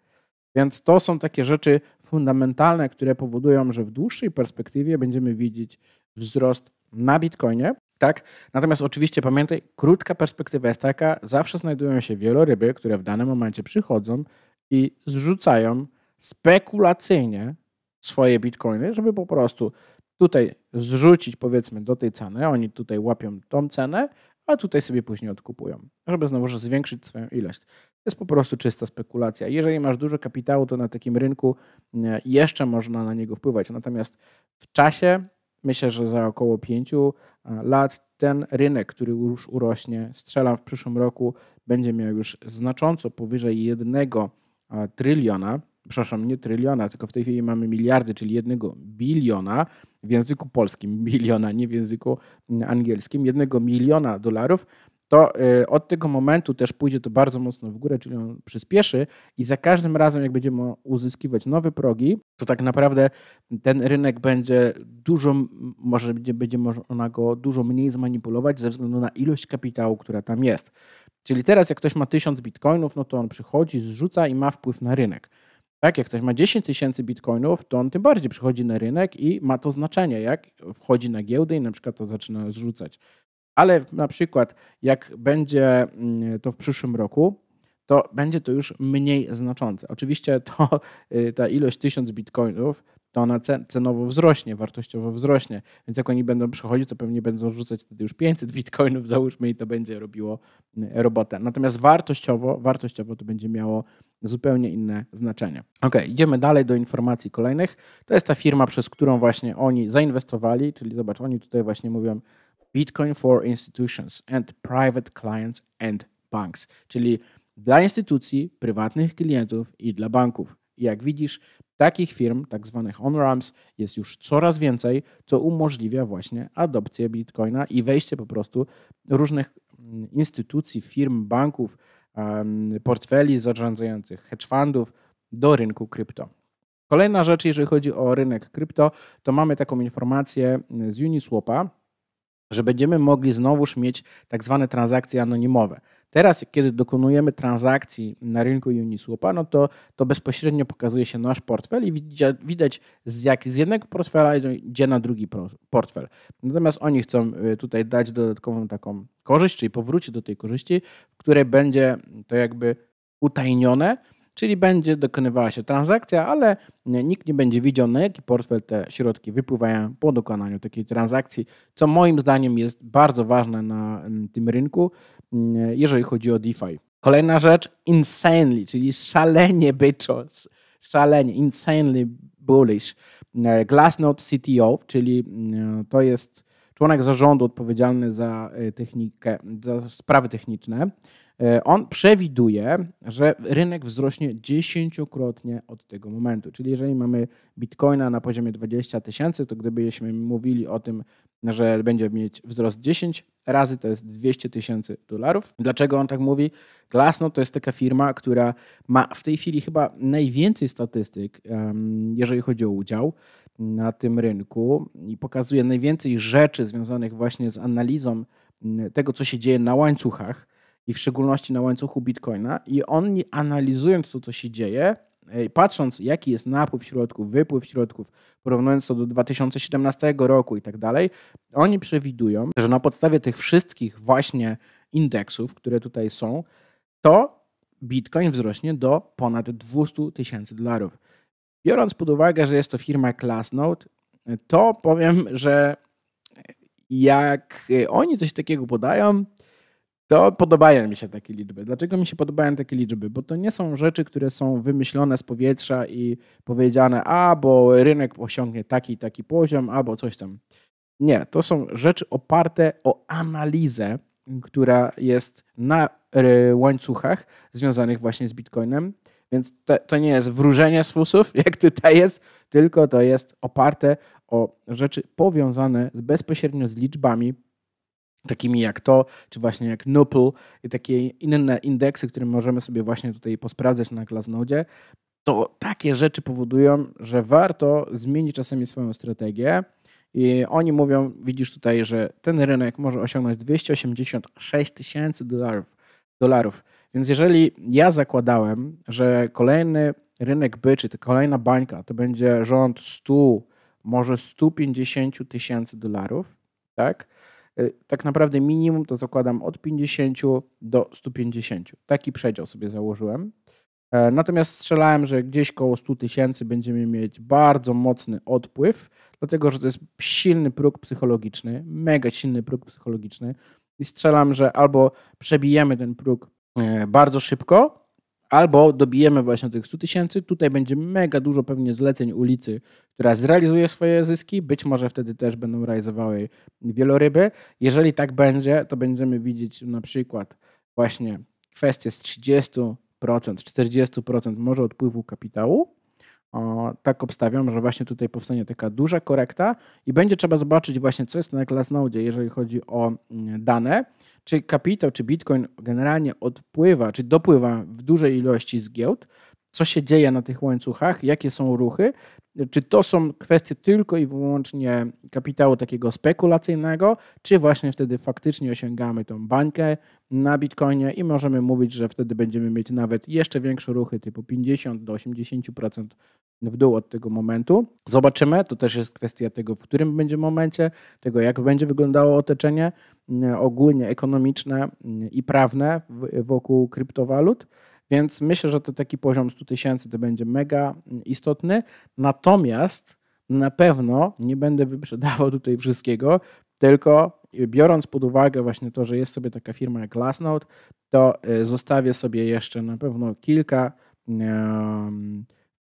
Więc to są takie rzeczy fundamentalne, które powodują, że w dłuższej perspektywie będziemy widzieć wzrost na Bitcoinie. Tak? Natomiast oczywiście pamiętaj, krótka perspektywa jest taka, zawsze znajdują się wieloryby, które w danym momencie przychodzą i zrzucają spekulacyjnie swoje bitcoiny, żeby po prostu tutaj zrzucić powiedzmy do tej ceny. Oni tutaj łapią tą cenę, a tutaj sobie później odkupują, żeby znowu zwiększyć swoją ilość. To jest po prostu czysta spekulacja. Jeżeli masz dużo kapitału, to na takim rynku e, jeszcze można na niego wpływać. Natomiast w czasie, myślę, że za około pięciu e, lat, ten rynek, który już urośnie, strzelam w przyszłym roku, będzie miał już znacząco powyżej jednego e, tryliona przepraszam, nie tryliona, tylko w tej chwili mamy miliardy, czyli jednego biliona w języku polskim, biliona, nie w języku mm, angielskim, jednego miliona dolarów, to y, od tego momentu też pójdzie to bardzo mocno w górę, czyli on przyspieszy i za każdym razem, jak będziemy uzyskiwać nowe progi, to tak naprawdę ten rynek będzie dużo, może będzie, będzie można go dużo mniej zmanipulować ze względu na ilość kapitału, która tam jest. Czyli teraz, jak ktoś ma 1000 bitcoinów, no to on przychodzi, zrzuca i ma wpływ na rynek. Tak, jak ktoś ma 10 tysięcy bitcoinów, to on tym bardziej przychodzi na rynek i ma to znaczenie, jak wchodzi na giełdę i na przykład to zaczyna zrzucać. Ale na przykład jak będzie mm, to w przyszłym roku, to będzie to już mniej znaczące. Oczywiście to, y, ta ilość 1000 bitcoinów to ona cenowo wzrośnie, wartościowo wzrośnie. Więc jak oni będą przychodzić, to pewnie będą rzucać wtedy już 500 bitcoinów, załóżmy, i to będzie robiło mm, robotę. Natomiast wartościowo, wartościowo to będzie miało zupełnie inne znaczenie. Ok, idziemy dalej do informacji kolejnych. To jest ta firma, przez którą właśnie oni zainwestowali, czyli zobacz, oni tutaj właśnie mówią Bitcoin for Institutions and Private Clients and Banks, czyli dla instytucji, prywatnych klientów i dla banków. I jak widzisz, Takich firm, tak zwanych on-ramps, jest już coraz więcej, co umożliwia właśnie adopcję bitcoina i wejście po prostu różnych mm, instytucji, firm, banków, portfeli zarządzających, hedge fundów do rynku krypto. Kolejna rzecz, jeżeli chodzi o rynek krypto, to mamy taką informację mm, z Uniswapa, że będziemy mogli znowuż mieć tak zwane transakcje anonimowe. Teraz, kiedy dokonujemy transakcji na rynku Uniswapa, no to, to bezpośrednio pokazuje się nasz portfel i widać z, jak, z jednego portfela idzie na drugi portfel. Natomiast oni chcą y, tutaj dać dodatkową taką korzyść, czyli powrócić do tej korzyści, w której będzie to jakby utajnione, czyli będzie dokonywała się transakcja, ale nikt nie będzie widział, na jaki portfel te środki wypływają po dokonaniu takiej transakcji, co moim zdaniem jest bardzo ważne na tym rynku, jeżeli chodzi o DeFi. Kolejna rzecz, insanely, czyli szalenie byczo, szalenie, insanely bullish. E, Glassnode CTO, czyli to jest członek zarządu odpowiedzialny za e, technikę, za sprawy techniczne E, on przewiduje, że rynek wzrośnie dziesięciokrotnie od tego momentu. Czyli jeżeli mamy bitcoina na poziomie 20 tysięcy, to gdybyśmy mówili o tym, że będzie mieć wzrost 10 razy, to jest 200 tysięcy dolarów. Dlaczego on tak mówi? Glassnode to jest taka firma, która ma w tej chwili chyba najwięcej statystyk, jeżeli chodzi o udział na tym rynku i pokazuje najwięcej rzeczy związanych właśnie z analizą tego, co się dzieje na łańcuchach i w szczególności na łańcuchu bitcoina i oni analizując to, co się dzieje, patrząc jaki jest napływ środków, wypływ środków, porównując to do 2017 roku i tak dalej, oni przewidują, że na podstawie tych wszystkich właśnie indeksów, które tutaj są, to bitcoin wzrośnie do ponad 200 tysięcy dolarów. Biorąc pod uwagę, że jest to firma ClassNote, to powiem, że jak oni coś takiego podają, to podobają mi się takie liczby. Dlaczego mi się podobają takie liczby? Bo to nie są rzeczy, które są wymyślone z powietrza i powiedziane, a bo rynek osiągnie taki taki poziom, albo coś tam. Nie, to są rzeczy oparte o analizę, która jest na e, łańcuchach związanych właśnie z Bitcoinem. Więc to, to nie jest wróżenie z fusów, jak tutaj jest, tylko to jest oparte o rzeczy powiązane bezpośrednio z liczbami, takimi jak to, czy właśnie jak Nuple i takie inne indeksy, które możemy sobie właśnie tutaj posprawdzać na Glassnode, to takie rzeczy powodują, że warto zmienić czasami swoją strategię. I oni mówią, widzisz tutaj, że ten rynek może osiągnąć 286 tysięcy dolarów, dolarów. Więc jeżeli ja zakładałem, że kolejny rynek czy to kolejna bańka, to będzie rząd 100, może 150 tysięcy dolarów, tak? Y, tak naprawdę minimum to zakładam od 50 do 150. Taki przedział sobie założyłem. E, natomiast strzelałem, że gdzieś koło 100 tysięcy będziemy mieć bardzo mocny odpływ, dlatego że to jest silny próg psychologiczny, mega silny próg psychologiczny. I strzelam, że albo przebijemy ten próg e, bardzo szybko, albo dobijemy właśnie tych 100 tysięcy. Tutaj będzie mega dużo pewnie zleceń ulicy, która zrealizuje swoje zyski. Być może wtedy też będą realizowały wieloryby. Jeżeli tak będzie, to będziemy widzieć na przykład właśnie kwestie z 30%, 40% może odpływu kapitału. O, tak obstawiam, że właśnie tutaj powstanie taka duża korekta i będzie trzeba zobaczyć właśnie, co jest na Glassnode, jeżeli chodzi o mm, dane czy kapitał, czy bitcoin generalnie odpływa, czy dopływa w dużej ilości z giełd, co się dzieje na tych łańcuchach, jakie są ruchy, czy to są kwestie tylko i wyłącznie kapitału takiego spekulacyjnego, czy właśnie wtedy faktycznie osiągamy tą bańkę na bitcoinie i możemy mówić, że wtedy będziemy mieć nawet jeszcze większe ruchy typu 50 do 80% w dół od tego momentu. Zobaczymy, to też jest kwestia tego, w którym będzie momencie, tego jak będzie wyglądało otoczenie, ogólnie ekonomiczne mm, i prawne wokół kryptowalut. Więc myślę, że to taki poziom 100 tysięcy to będzie mega mm, istotny. Natomiast na pewno nie będę wyprzedawał tutaj wszystkiego, tylko biorąc pod uwagę właśnie to, że jest sobie taka firma jak Glassnode, to y, zostawię sobie jeszcze na pewno kilka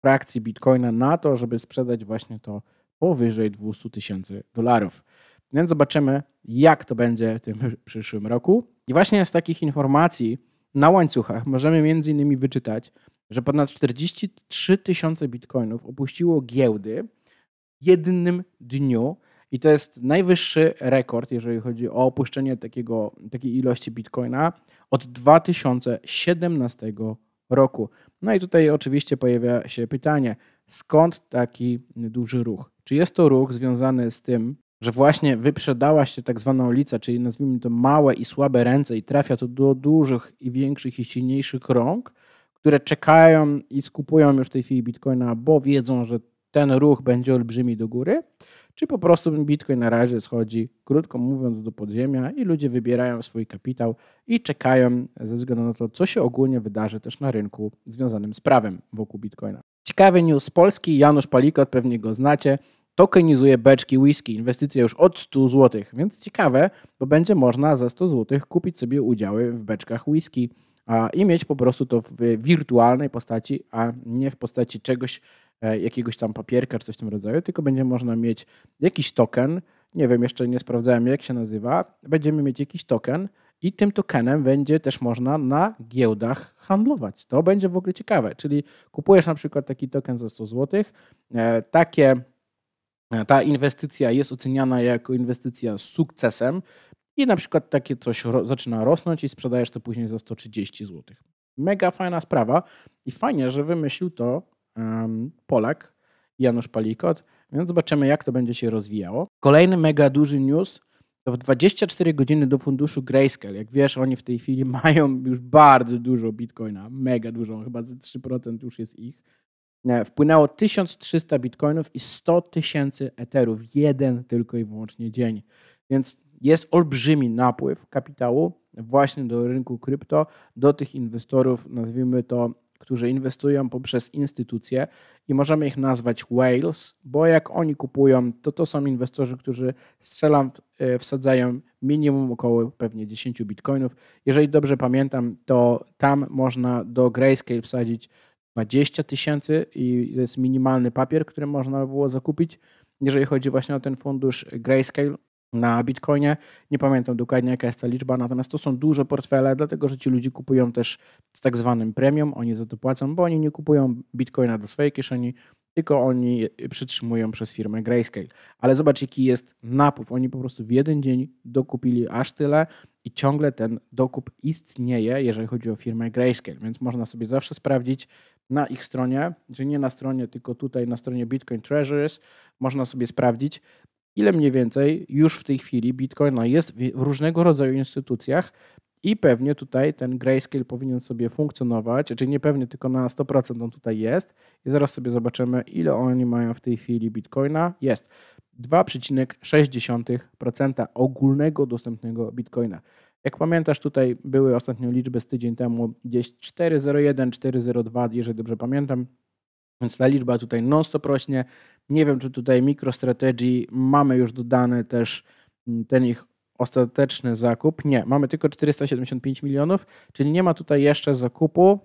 frakcji bitcoina na to, żeby sprzedać właśnie to powyżej 200 tysięcy dolarów. Więc zobaczymy, jak to będzie w tym przyszłym roku. I właśnie z takich informacji na łańcuchach możemy między innymi wyczytać, że ponad 43 tysiące bitcoinów opuściło giełdy w jednym dniu. I to jest najwyższy rekord, jeżeli chodzi o opuszczenie takiego, takiej ilości bitcoina od 2017 roku. No i tutaj oczywiście pojawia się pytanie, skąd taki duży ruch? Czy jest to ruch związany z tym, że właśnie wyprzedała się tak zwana ulica, czyli nazwijmy to małe i słabe ręce i trafia to do dużych i większych i silniejszych rąk, które czekają i skupują już w tej chwili bitcoina, bo wiedzą, że ten ruch będzie olbrzymi do góry, czy po prostu bitcoin na razie schodzi, krótko mówiąc, do podziemia i ludzie wybierają swój kapitał i czekają ze względu na to, co się ogólnie wydarzy też na rynku związanym z prawem wokół bitcoina. Ciekawy news z Polski, Janusz Palikot, pewnie go znacie, tokenizuje beczki whisky. Inwestycja już od 100 zł, więc ciekawe, bo będzie można za 100 zł kupić sobie udziały w beczkach whisky a, i mieć po prostu to w wirtualnej postaci, a nie w postaci czegoś, e, jakiegoś tam papierka czy coś w tym rodzaju, tylko będzie można mieć jakiś token, nie wiem, jeszcze nie sprawdzałem jak się nazywa, będziemy mieć jakiś token i tym tokenem będzie też można na giełdach handlować. To będzie w ogóle ciekawe, czyli kupujesz na przykład taki token za 100 zł, e, takie E, ta inwestycja jest oceniana jako inwestycja z sukcesem i na przykład takie coś ro zaczyna rosnąć i sprzedajesz to później za 130 zł. Mega fajna sprawa i fajnie, że wymyślił to um, Polak Janusz Palikot, więc zobaczymy jak to będzie się rozwijało. Kolejny mega duży news to w 24 godziny do funduszu Grayscale. Jak wiesz, oni w tej chwili mają już bardzo dużo bitcoina, mega dużo, chyba ze 3% już jest ich E, wpłynęło 1300 bitcoinów i 100 tysięcy eterów, jeden tylko i wyłącznie dzień. Więc jest olbrzymi napływ kapitału właśnie do rynku krypto, do tych inwestorów, nazwijmy to, którzy inwestują poprzez instytucje i możemy ich nazwać whales, bo jak oni kupują, to to są inwestorzy, którzy strzelam, e, wsadzają minimum około pewnie 10 bitcoinów. Jeżeli dobrze pamiętam, to tam można do Grayscale wsadzić 20 tysięcy i to jest minimalny papier, który można było zakupić. Jeżeli chodzi właśnie o ten fundusz Grayscale na Bitcoinie, nie pamiętam dokładnie jaka jest ta liczba, natomiast to są duże portfele, dlatego że ci ludzie kupują też z tak zwanym premium, oni za to płacą, bo oni nie kupują Bitcoina do swojej kieszeni, tylko oni przytrzymują przez firmę Grayscale. Ale zobacz, jaki jest napływ. Oni po prostu w jeden dzień dokupili aż tyle i ciągle ten dokup istnieje, jeżeli chodzi o firmę Grayscale, więc można sobie zawsze sprawdzić, na ich stronie, czyli nie na stronie, tylko tutaj na stronie Bitcoin Treasures, można sobie sprawdzić, ile mniej więcej już w tej chwili Bitcoina jest w różnego rodzaju instytucjach i pewnie tutaj ten grayscale powinien sobie funkcjonować, czyli znaczy nie pewnie, tylko na 100% on tutaj jest i zaraz sobie zobaczymy, ile oni mają w tej chwili Bitcoina. Jest 2,6% ogólnego dostępnego Bitcoina. Jak pamiętasz, tutaj były ostatnio liczby z tydzień temu gdzieś 401, 402, jeżeli dobrze pamiętam. Więc ta liczba tutaj non-stop rośnie. Nie wiem, czy tutaj MicroStrategy mamy już dodany też mm, ten ich ostateczny zakup. Nie, mamy tylko 475 milionów, czyli nie ma tutaj jeszcze zakupu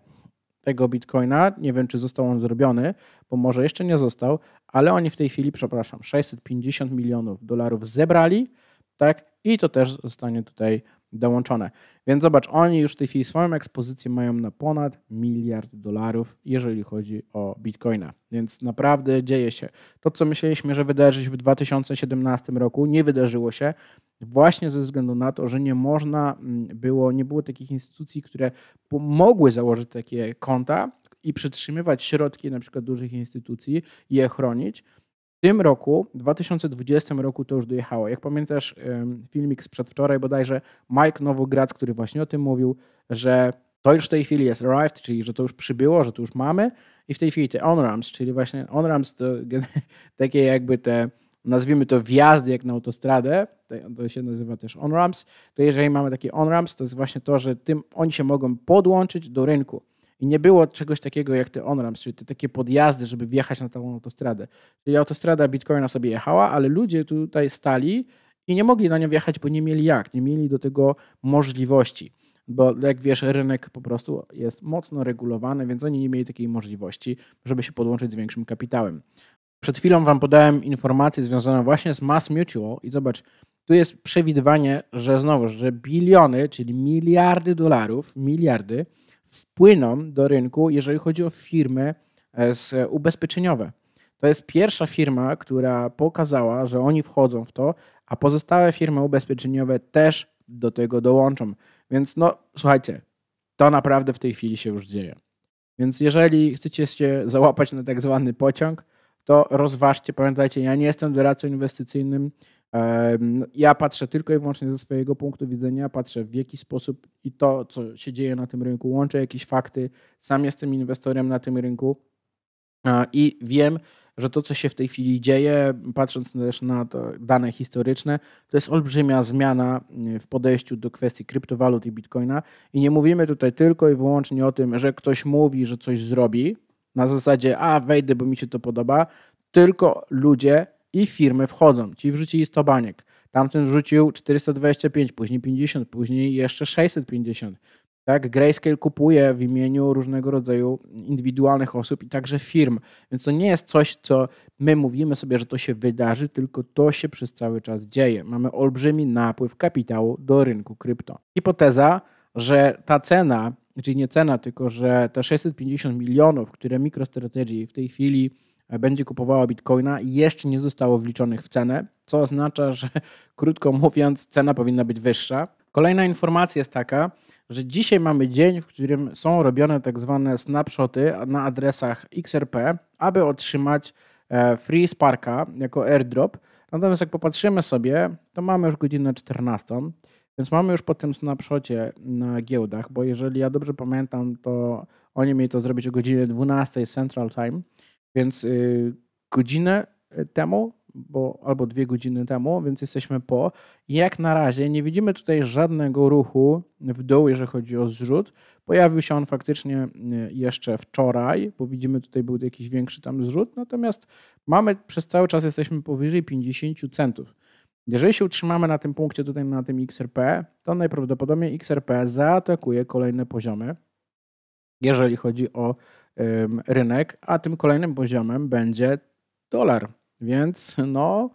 tego bitcoina. Nie wiem, czy został on zrobiony, bo może jeszcze nie został, ale oni w tej chwili, przepraszam, 650 milionów dolarów zebrali, tak? I to też zostanie tutaj dołączone. Więc zobacz, oni już w tej chwili swoją ekspozycję mają na ponad miliard dolarów, jeżeli chodzi o bitcoina. Więc naprawdę dzieje się. To, co myśleliśmy, że wydarzy się w 2017 roku, nie wydarzyło się właśnie ze względu na to, że nie można mm, było, nie było takich instytucji, które mogły założyć takie konta i przytrzymywać środki na przykład dużych instytucji i je chronić tym roku, 2020 roku to już dojechało. Jak pamiętasz filmik z przedwczoraj bodajże, Mike Nowogradz, który właśnie o tym mówił, że to już w tej chwili jest arrived, czyli że to już przybyło, że to już mamy i w tej chwili te on-ramps, czyli właśnie on-ramps to takie jakby te, nazwijmy to wjazdy jak na autostradę, to się nazywa też on-ramps, to jeżeli mamy takie on-ramps, to jest właśnie to, że tym oni się mogą podłączyć do rynku. I nie było czegoś takiego jak te on-ramps, czyli te takie podjazdy, żeby wjechać na tą autostradę. Czyli autostrada Bitcoina sobie jechała, ale ludzie tutaj stali i nie mogli na nią wjechać, bo nie mieli jak, nie mieli do tego możliwości. Bo jak wiesz, rynek po prostu jest mocno regulowany, więc oni nie mieli takiej możliwości, żeby się podłączyć z większym kapitałem. Przed chwilą Wam podałem informację związaną właśnie z Mass Mutual i zobacz, tu jest przewidywanie, że znowu, że biliony, czyli miliardy dolarów, miliardy, wpłyną do rynku, jeżeli chodzi o firmy e, e, ubezpieczeniowe. To jest pierwsza firma, która pokazała, że oni wchodzą w to, a pozostałe firmy ubezpieczeniowe też do tego dołączą. Więc no, słuchajcie, to naprawdę w tej chwili się już dzieje. Więc jeżeli chcecie się załapać na tak zwany pociąg, to rozważcie, pamiętajcie, ja nie jestem doradcą inwestycyjnym, ja patrzę tylko i wyłącznie ze swojego punktu widzenia, patrzę w jaki sposób i to, co się dzieje na tym rynku, łączę jakieś fakty. Sam jestem inwestorem na tym rynku i wiem, że to, co się w tej chwili dzieje, patrząc też na dane historyczne, to jest olbrzymia zmiana mm, w podejściu do kwestii kryptowalut i bitcoina. I nie mówimy tutaj tylko i wyłącznie o tym, że ktoś mówi, że coś zrobi na zasadzie, a wejdę, bo mi się to podoba. Tylko ludzie i firmy wchodzą. Ci wrzucili 100 baniek, tamten wrzucił 425, później 50, później jeszcze 650. Tak, Grayscale kupuje w imieniu różnego rodzaju indywidualnych osób i także firm. Więc to nie jest coś, co my mówimy sobie, że to się wydarzy, tylko to się przez cały czas dzieje. Mamy olbrzymi napływ kapitału do rynku krypto. Hipoteza, że ta cena, czyli nie cena, tylko że te 650 milionów, które MicroStrategy w tej chwili E, będzie kupowała bitcoina jeszcze nie zostało wliczonych w cenę, co oznacza, że krótko mówiąc, cena powinna być wyższa. Kolejna informacja jest taka, że dzisiaj mamy dzień, w którym są robione tak zwane snapshoty na adresach XRP, aby otrzymać e, Free Sparka jako airdrop. Natomiast jak popatrzymy sobie, to mamy już godzinę 14, więc mamy już po tym snapshocie na giełdach, bo jeżeli ja dobrze pamiętam, to oni mieli to zrobić o godzinie 12 Central Time. Więc y, godzinę y, temu, bo, albo dwie godziny temu, więc jesteśmy po. Jak na razie nie widzimy tutaj żadnego ruchu w dół, jeżeli chodzi o zrzut. Pojawił się on faktycznie y, jeszcze wczoraj, bo widzimy tutaj był jakiś większy tam zrzut, natomiast mamy przez cały czas jesteśmy powyżej 50 centów. Jeżeli się utrzymamy na tym punkcie tutaj na tym XRP, to najprawdopodobniej XRP zaatakuje kolejne poziomy, jeżeli chodzi o rynek, a tym kolejnym poziomem będzie dolar. Więc no,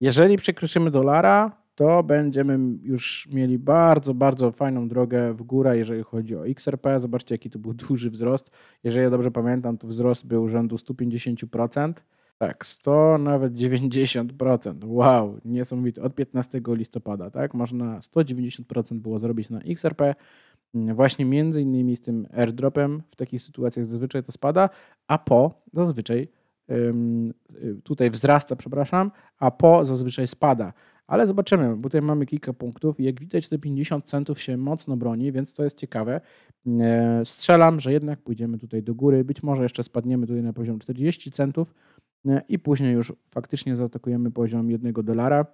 jeżeli przekroczymy dolara, to będziemy już mieli bardzo, bardzo fajną drogę w górę, jeżeli chodzi o XRP. Zobaczcie, jaki to był duży wzrost. Jeżeli ja dobrze pamiętam, to wzrost był rzędu 150%. Tak, 100, nawet 90%. Wow, niesamowite. Od 15 listopada, tak? Można 190% było zrobić na XRP, właśnie między innymi z tym airdropem w takich sytuacjach zazwyczaj to spada, a po zazwyczaj tutaj wzrasta, przepraszam, a po zazwyczaj spada. Ale zobaczymy, bo tutaj mamy kilka punktów. Jak widać, te 50 centów się mocno broni, więc to jest ciekawe. E, strzelam, że jednak pójdziemy tutaj do góry. Być może jeszcze spadniemy tutaj na poziom 40 centów e, i później już faktycznie zaatakujemy poziom 1 dolara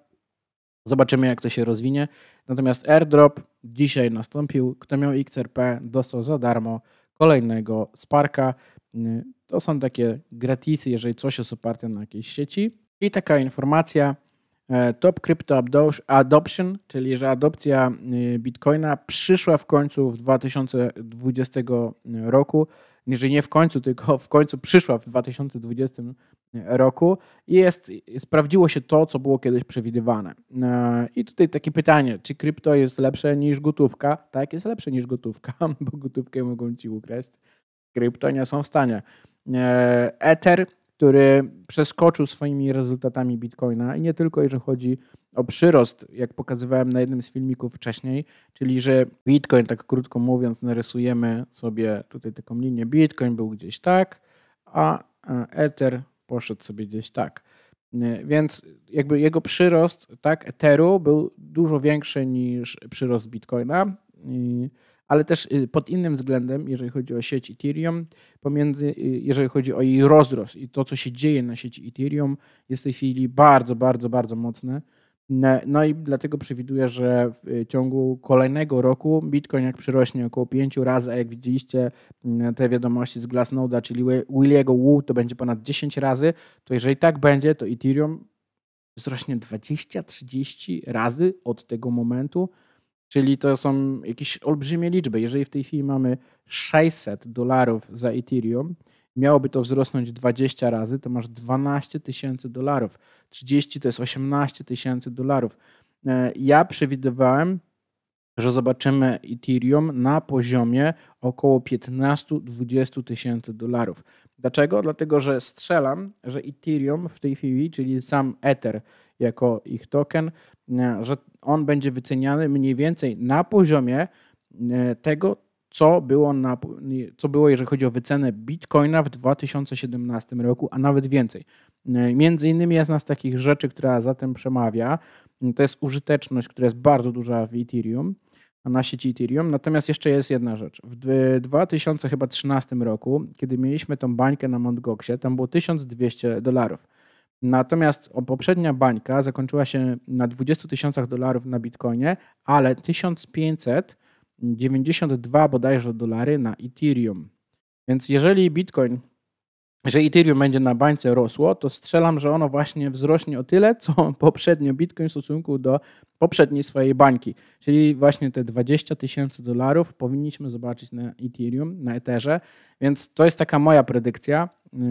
Zobaczymy, jak to się rozwinie. Natomiast airdrop dzisiaj nastąpił. Kto miał XRP, dostał za darmo kolejnego Sparka. To są takie gratisy, jeżeli coś jest oparte na jakiejś sieci. I taka informacja, e, Top Crypto Adoption, czyli że adopcja e, Bitcoina przyszła w końcu w 2020 roku jeżeli nie w końcu, tylko w końcu przyszła w 2020 e, roku i jest, sprawdziło się to, co było kiedyś przewidywane. E, I tutaj takie pytanie, czy krypto jest lepsze niż gotówka? Tak, jest lepsze niż gotówka, bo gotówkę mogą ci ukraść. Krypto nie są w stanie. E, Ether, który przeskoczył swoimi rezultatami Bitcoina i nie tylko jeżeli chodzi o przyrost, jak pokazywałem na jednym z filmików wcześniej, czyli że Bitcoin, tak krótko mówiąc, narysujemy sobie tutaj taką linię. Bitcoin był gdzieś tak, a e, Ether poszedł sobie gdzieś tak. E, więc jakby jego przyrost, tak, Etheru był dużo większy niż przyrost Bitcoina, ale też y, pod innym względem, jeżeli chodzi o sieć Ethereum, pomiędzy, y, jeżeli chodzi o jej rozrost i to, co się dzieje na sieci Ethereum, jest w tej chwili bardzo, bardzo, bardzo mocne no i dlatego przewiduję, że w y, ciągu kolejnego roku Bitcoin jak przyrośnie około 5 razy, a jak widzieliście mm, te wiadomości z Glassnode'a, czyli Williego Wu, to będzie ponad 10 razy, to jeżeli tak będzie, to Ethereum wzrośnie 20-30 razy od tego momentu, czyli to są jakieś olbrzymie liczby. Jeżeli w tej chwili mamy 600 dolarów za Ethereum, miałoby to wzrosnąć 20 razy, to masz 12 tysięcy dolarów. 30 to jest 18 tysięcy dolarów. E, ja przewidywałem, że zobaczymy Ethereum na poziomie około 15-20 tysięcy dolarów. Dlaczego? Dlatego, że strzelam, że Ethereum w tej chwili, czyli sam Ether jako ich token, e, że on będzie wyceniany mniej więcej na poziomie e, tego, co było, na, co było, jeżeli chodzi o wycenę bitcoina w 2017 roku, a nawet więcej. E, między innymi jedna z takich rzeczy, która za tym przemawia, to jest użyteczność, która jest bardzo duża w Ethereum, na sieci Ethereum. Natomiast jeszcze jest jedna rzecz. W 2013 roku, kiedy mieliśmy tą bańkę na Mt. Goxie, tam było 1200 dolarów. Natomiast poprzednia bańka zakończyła się na 20 tysiącach dolarów na bitcoinie, ale 1500 92 bodajże dolary na Ethereum. Więc jeżeli Bitcoin, że Ethereum będzie na bańce rosło, to strzelam, że ono właśnie wzrośnie o tyle, co poprzednio Bitcoin w stosunku do poprzedniej swojej bańki. Czyli właśnie te 20 tysięcy dolarów powinniśmy zobaczyć na Ethereum, na Etherze. Więc to jest taka moja predykcja.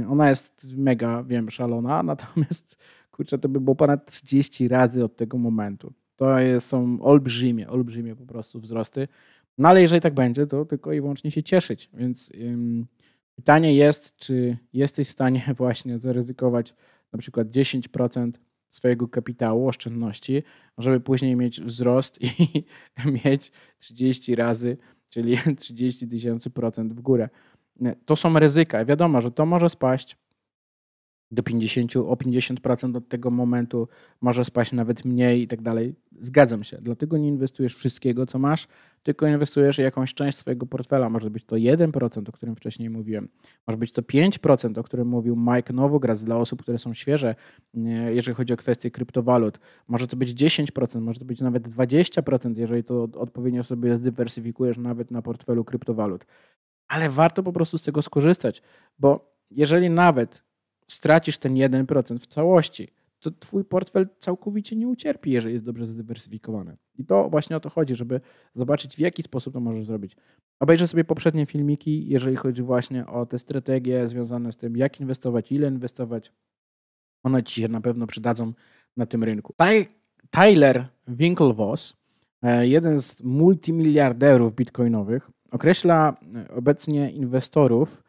Ona jest mega, wiem, szalona, natomiast kurczę, to by było ponad 30 razy od tego momentu. To jest, są olbrzymie, olbrzymie po prostu wzrosty. No ale jeżeli tak będzie, to tylko i wyłącznie się cieszyć. Więc ym, pytanie jest, czy jesteś w stanie właśnie zaryzykować na przykład 10% swojego kapitału, oszczędności, żeby później mieć wzrost i mieć 30 razy, czyli 30 tysięcy procent w górę. To są ryzyka. Wiadomo, że to może spaść, do 50, o 50% od tego momentu, może spaść nawet mniej i tak dalej. Zgadzam się. Dlatego nie inwestujesz wszystkiego, co masz, tylko inwestujesz jakąś część swojego portfela. Może być to 1%, o którym wcześniej mówiłem. Może być to 5%, o którym mówił Mike Nowograz dla osób, które są świeże, jeżeli chodzi o kwestie kryptowalut. Może to być 10%, może to być nawet 20%, jeżeli to odpowiednio sobie zdywersyfikujesz nawet na portfelu kryptowalut. Ale warto po prostu z tego skorzystać, bo jeżeli nawet stracisz ten 1% w całości, to twój portfel całkowicie nie ucierpi, jeżeli jest dobrze zdywersyfikowany. I to właśnie o to chodzi, żeby zobaczyć, w jaki sposób to możesz zrobić. Obejrzę sobie poprzednie filmiki, jeżeli chodzi właśnie o te strategie związane z tym, jak inwestować, ile inwestować. One ci się na pewno przydadzą na tym rynku. Tyler Winklevoss, e, jeden z multimiliarderów bitcoinowych, określa e, obecnie inwestorów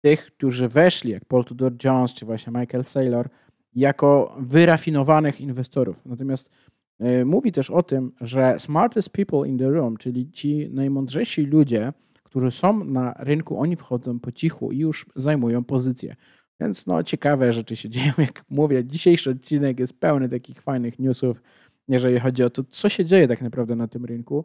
tych, którzy weszli, jak Paul Tudor Jones czy właśnie Michael Saylor, jako wyrafinowanych inwestorów. Natomiast e, mówi też o tym, że smartest people in the room, czyli ci najmądrzejsi ludzie, którzy są na rynku, oni wchodzą po cichu i już zajmują pozycję. Więc no ciekawe rzeczy się dzieją. Jak mówię, dzisiejszy odcinek jest pełny takich fajnych newsów, jeżeli chodzi o to, co się dzieje tak naprawdę na tym rynku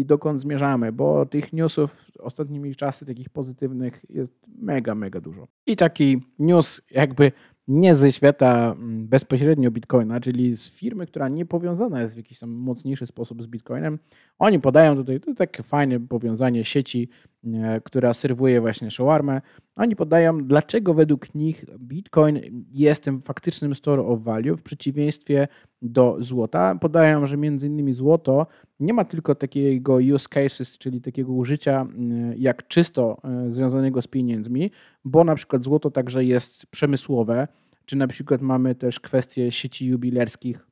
i dokąd zmierzamy, bo tych newsów ostatnimi czasy, takich pozytywnych, jest mega, mega dużo. I taki news jakby nie ze świata mm, bezpośrednio Bitcoina, czyli z firmy, która nie powiązana jest w jakiś tam mocniejszy sposób z Bitcoinem. Oni podają tutaj to takie fajne powiązanie sieci, e, która serwuje właśnie shawarmę. Oni podają, dlaczego według nich Bitcoin jest tym faktycznym store of value w przeciwieństwie do złota. Podają, że między innymi złoto nie ma tylko takiego use cases, czyli takiego użycia e, jak czysto e, związanego z pieniędzmi, bo na przykład złoto także jest przemysłowe, czy na przykład mamy też kwestie sieci jubilerskich,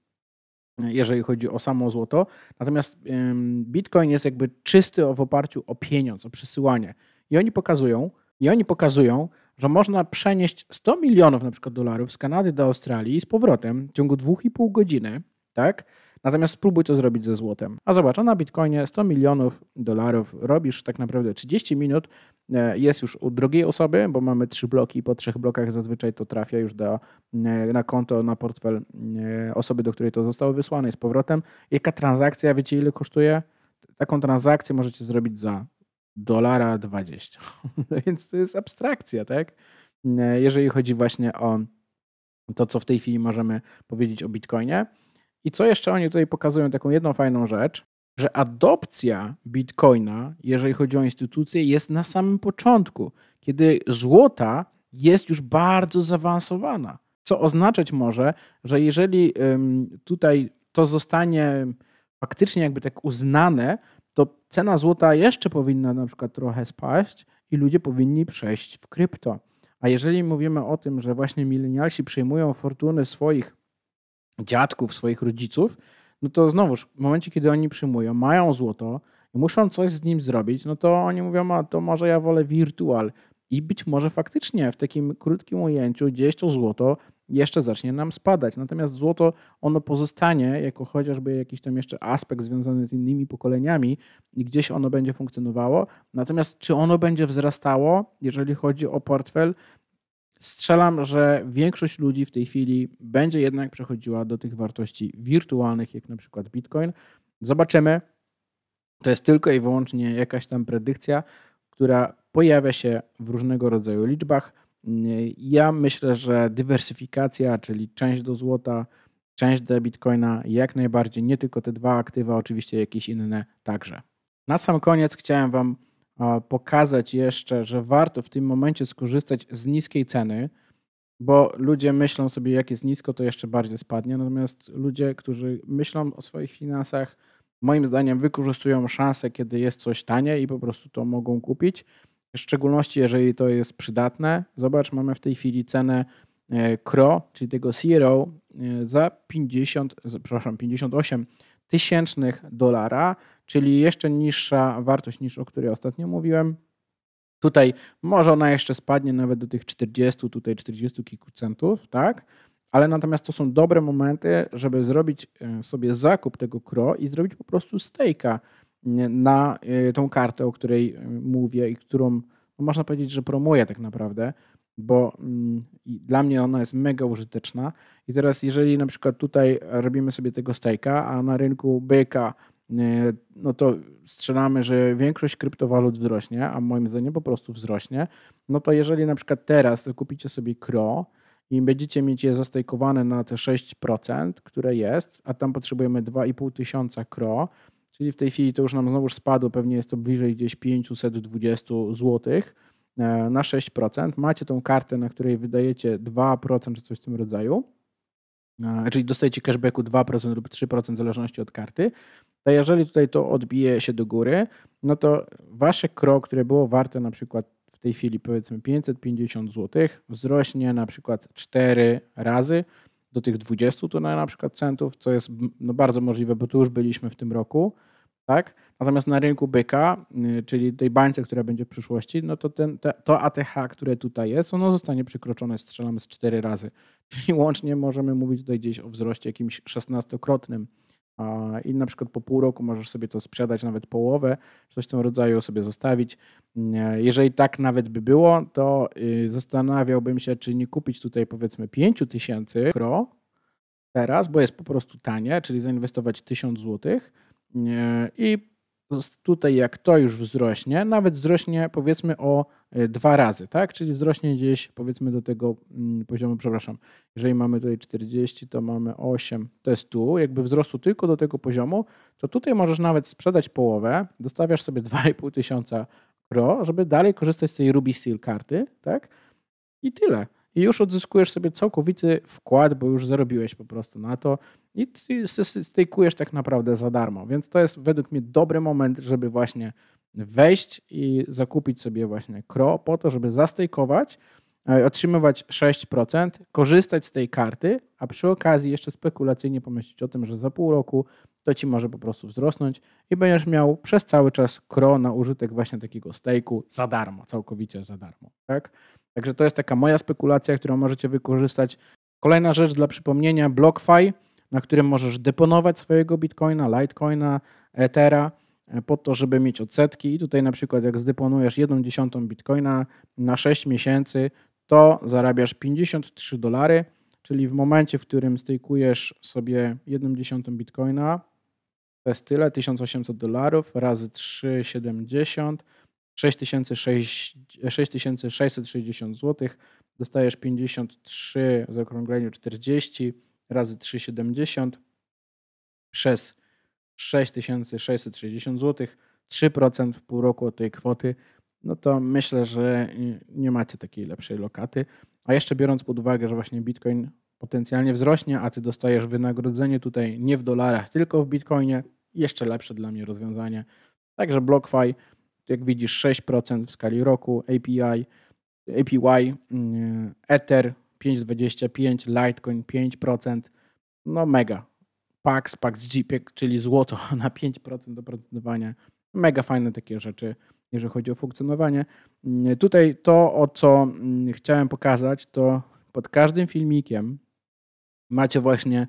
e, jeżeli chodzi o samo złoto. Natomiast Bitcoin jest jakby czysty w oparciu o pieniądz, o przesyłanie. I oni pokazują, i oni pokazują, że można przenieść 100 milionów na przykład dolarów z Kanady do Australii z powrotem w ciągu 2,5 godziny, tak? Natomiast spróbuj to zrobić ze złotem. A zobacz, ona na Bitcoinie 100 milionów dolarów robisz tak naprawdę 30 minut, e, jest już u drugiej osoby, bo mamy trzy bloki i po trzech blokach zazwyczaj to trafia już do, e, na konto, na portfel e, osoby, do której to zostało wysłane i z powrotem. Jaka transakcja, wiecie ile kosztuje? Taką transakcję możecie zrobić za dolara 20. No więc to jest abstrakcja, tak? Jeżeli chodzi właśnie o to, co w tej chwili możemy powiedzieć o Bitcoinie. I co jeszcze oni tutaj pokazują, taką jedną fajną rzecz, że adopcja bitcoina, jeżeli chodzi o instytucje, jest na samym początku, kiedy złota jest już bardzo zaawansowana. Co oznaczać może, że jeżeli tutaj to zostanie faktycznie jakby tak uznane, to cena złota jeszcze powinna na przykład trochę spaść i ludzie powinni przejść w krypto. A jeżeli mówimy o tym, że właśnie milenialsi przyjmują fortuny swoich dziadków, swoich rodziców, no to znowuż w momencie, kiedy oni przyjmują, mają złoto i muszą coś z nim zrobić, no to oni mówią, a to może ja wolę wirtual. I być może faktycznie w takim krótkim ujęciu gdzieś to złoto jeszcze zacznie nam spadać. Natomiast złoto, ono pozostanie jako chociażby jakiś tam jeszcze aspekt związany z innymi pokoleniami i gdzieś ono będzie funkcjonowało. Natomiast czy ono będzie wzrastało, jeżeli chodzi o portfel, strzelam, że większość ludzi w tej chwili będzie jednak przechodziła do tych wartości wirtualnych, jak na przykład Bitcoin. Zobaczymy. To jest tylko i wyłącznie jakaś tam predykcja, która pojawia się w różnego rodzaju liczbach. Ja myślę, że dywersyfikacja, czyli część do złota, część do bitcoina, jak najbardziej, nie tylko te dwa aktywa, oczywiście jakieś inne także. Na sam koniec chciałem Wam pokazać jeszcze, że warto w tym momencie skorzystać z niskiej ceny, bo ludzie myślą sobie, jak jest nisko, to jeszcze bardziej spadnie. Natomiast ludzie, którzy myślą o swoich finansach, moim zdaniem wykorzystują szansę, kiedy jest coś tanie i po prostu to mogą kupić. W szczególności, jeżeli to jest przydatne. Zobacz, mamy w tej chwili cenę e, Kro, czyli tego Zero, e, za 50, przepraszam, 58 tysięcznych dolara czyli jeszcze niższa wartość niż o której ostatnio mówiłem. Tutaj może ona jeszcze spadnie nawet do tych 40, tutaj 40 kilku centów, tak? Ale natomiast to są dobre momenty, żeby zrobić e, sobie zakup tego KRO i zrobić po prostu stejka na e, tą kartę, o której e, mówię i którą no można powiedzieć, że promuję tak naprawdę, bo mm, dla mnie ona jest mega użyteczna. I teraz, jeżeli na przykład tutaj robimy sobie tego stejka, a na rynku byka E, no to strzelamy, że większość kryptowalut wzrośnie, a moim zdaniem po prostu wzrośnie, no to jeżeli na przykład teraz kupicie sobie KRO i będziecie mieć je zastajkowane na te 6%, które jest, a tam potrzebujemy 2,5 tysiąca KRO, czyli w tej chwili to już nam znowu spadło, pewnie jest to bliżej gdzieś 520 złotych, e, na 6%, macie tą kartę, na której wydajecie 2% czy coś w tym rodzaju, czyli dostajecie cashbacku 2% lub 3% w zależności od karty, to jeżeli tutaj to odbije się do góry, no to wasze krok, które było warte na przykład w tej chwili powiedzmy 550 zł, wzrośnie na przykład 4 razy do tych 20 to na, na przykład centów, co jest no, bardzo możliwe, bo tu już byliśmy w tym roku tak? Natomiast na rynku byka, czyli tej bańce, która będzie w przyszłości, no to ten, te, to ATH, które tutaj jest, ono zostanie przekroczone, strzelamy z cztery razy. Czyli łącznie możemy mówić tutaj gdzieś o wzroście jakimś szesnastokrotnym. I na przykład po pół roku możesz sobie to sprzedać, nawet połowę, coś w tym rodzaju sobie zostawić. Y, jeżeli tak nawet by było, to y, zastanawiałbym się, czy nie kupić tutaj powiedzmy 5000 kro teraz, bo jest po prostu tanie, czyli zainwestować 1000 złotych E, I tutaj jak to już wzrośnie, nawet wzrośnie powiedzmy o e, dwa razy, tak? Czyli wzrośnie gdzieś powiedzmy do tego mm, poziomu, przepraszam, jeżeli mamy tutaj 40, to mamy 8, to jest tu, jakby wzrosło tylko do tego poziomu, to tutaj możesz nawet sprzedać połowę, dostawiasz sobie 2,5 tysiąca Pro, żeby dalej korzystać z tej Ruby Steel karty, tak? I tyle. I już odzyskujesz sobie całkowity wkład, bo już zarobiłeś po prostu na to. I stykujesz tak naprawdę za darmo. Więc to jest według mnie dobry moment, żeby właśnie wejść i zakupić sobie właśnie Kro po to, żeby zastejkować, e, otrzymywać 6%, korzystać z tej karty, a przy okazji jeszcze spekulacyjnie pomyśleć o tym, że za pół roku to ci może po prostu wzrosnąć i będziesz miał przez cały czas Kro na użytek właśnie takiego stejku za darmo, całkowicie za darmo. Tak? Także to jest taka moja spekulacja, którą możecie wykorzystać. Kolejna rzecz dla przypomnienia, BlockFi na którym możesz deponować swojego bitcoina, litecoina, ethera e, po to, żeby mieć odsetki. I tutaj na przykład jak zdeponujesz 1 dziesiątą bitcoina na 6 miesięcy, to zarabiasz 53 dolary, czyli w momencie, w którym stykujesz sobie 1 dziesiątą bitcoina, to jest tyle, 1800 dolarów razy 3,70, 6660 zł, dostajesz 53, w zaokrągleniu 40 razy 3,70 przez 6660 zł, 3% w pół roku od tej kwoty, no to myślę, że nie macie takiej lepszej lokaty. A jeszcze biorąc pod uwagę, że właśnie Bitcoin potencjalnie wzrośnie, a ty dostajesz wynagrodzenie tutaj nie w dolarach, tylko w Bitcoinie, jeszcze lepsze dla mnie rozwiązanie. Także BlockFi, jak widzisz, 6% w skali roku, API, APY, mm, Ether 5,25, Litecoin 5%, no mega. Pax, Pax JPEG, e czyli złoto na 5% oprocentowania. Mega fajne takie rzeczy, jeżeli chodzi o funkcjonowanie. Mm, tutaj to, o co mm, chciałem pokazać, to pod każdym filmikiem macie właśnie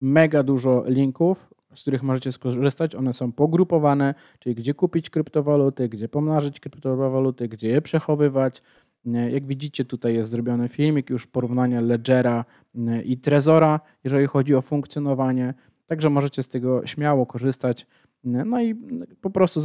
mega dużo linków, z których możecie skorzystać. One są pogrupowane, czyli gdzie kupić kryptowaluty, gdzie pomnażyć kryptowaluty, gdzie je przechowywać, E, jak widzicie, tutaj jest zrobiony filmik, już porównania Ledgera e, i Trezora, jeżeli chodzi o funkcjonowanie. Także możecie z tego śmiało korzystać. E, no i po prostu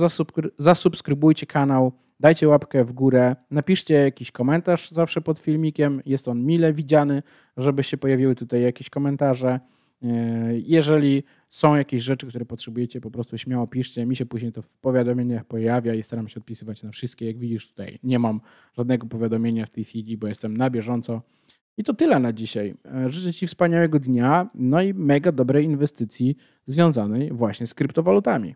zasubskrybujcie kanał, dajcie łapkę w górę, napiszcie jakiś komentarz zawsze pod filmikiem. Jest on mile widziany, żeby się pojawiły tutaj jakieś komentarze. E, jeżeli są jakieś rzeczy, które potrzebujecie, po prostu śmiało piszcie. Mi się później to w powiadomieniach pojawia i staram się odpisywać na wszystkie. Jak widzisz tutaj, nie mam żadnego powiadomienia w tej chwili, bo jestem na bieżąco. I to tyle na dzisiaj. E, życzę Ci wspaniałego dnia, no i mega dobrej inwestycji związanej właśnie z kryptowalutami.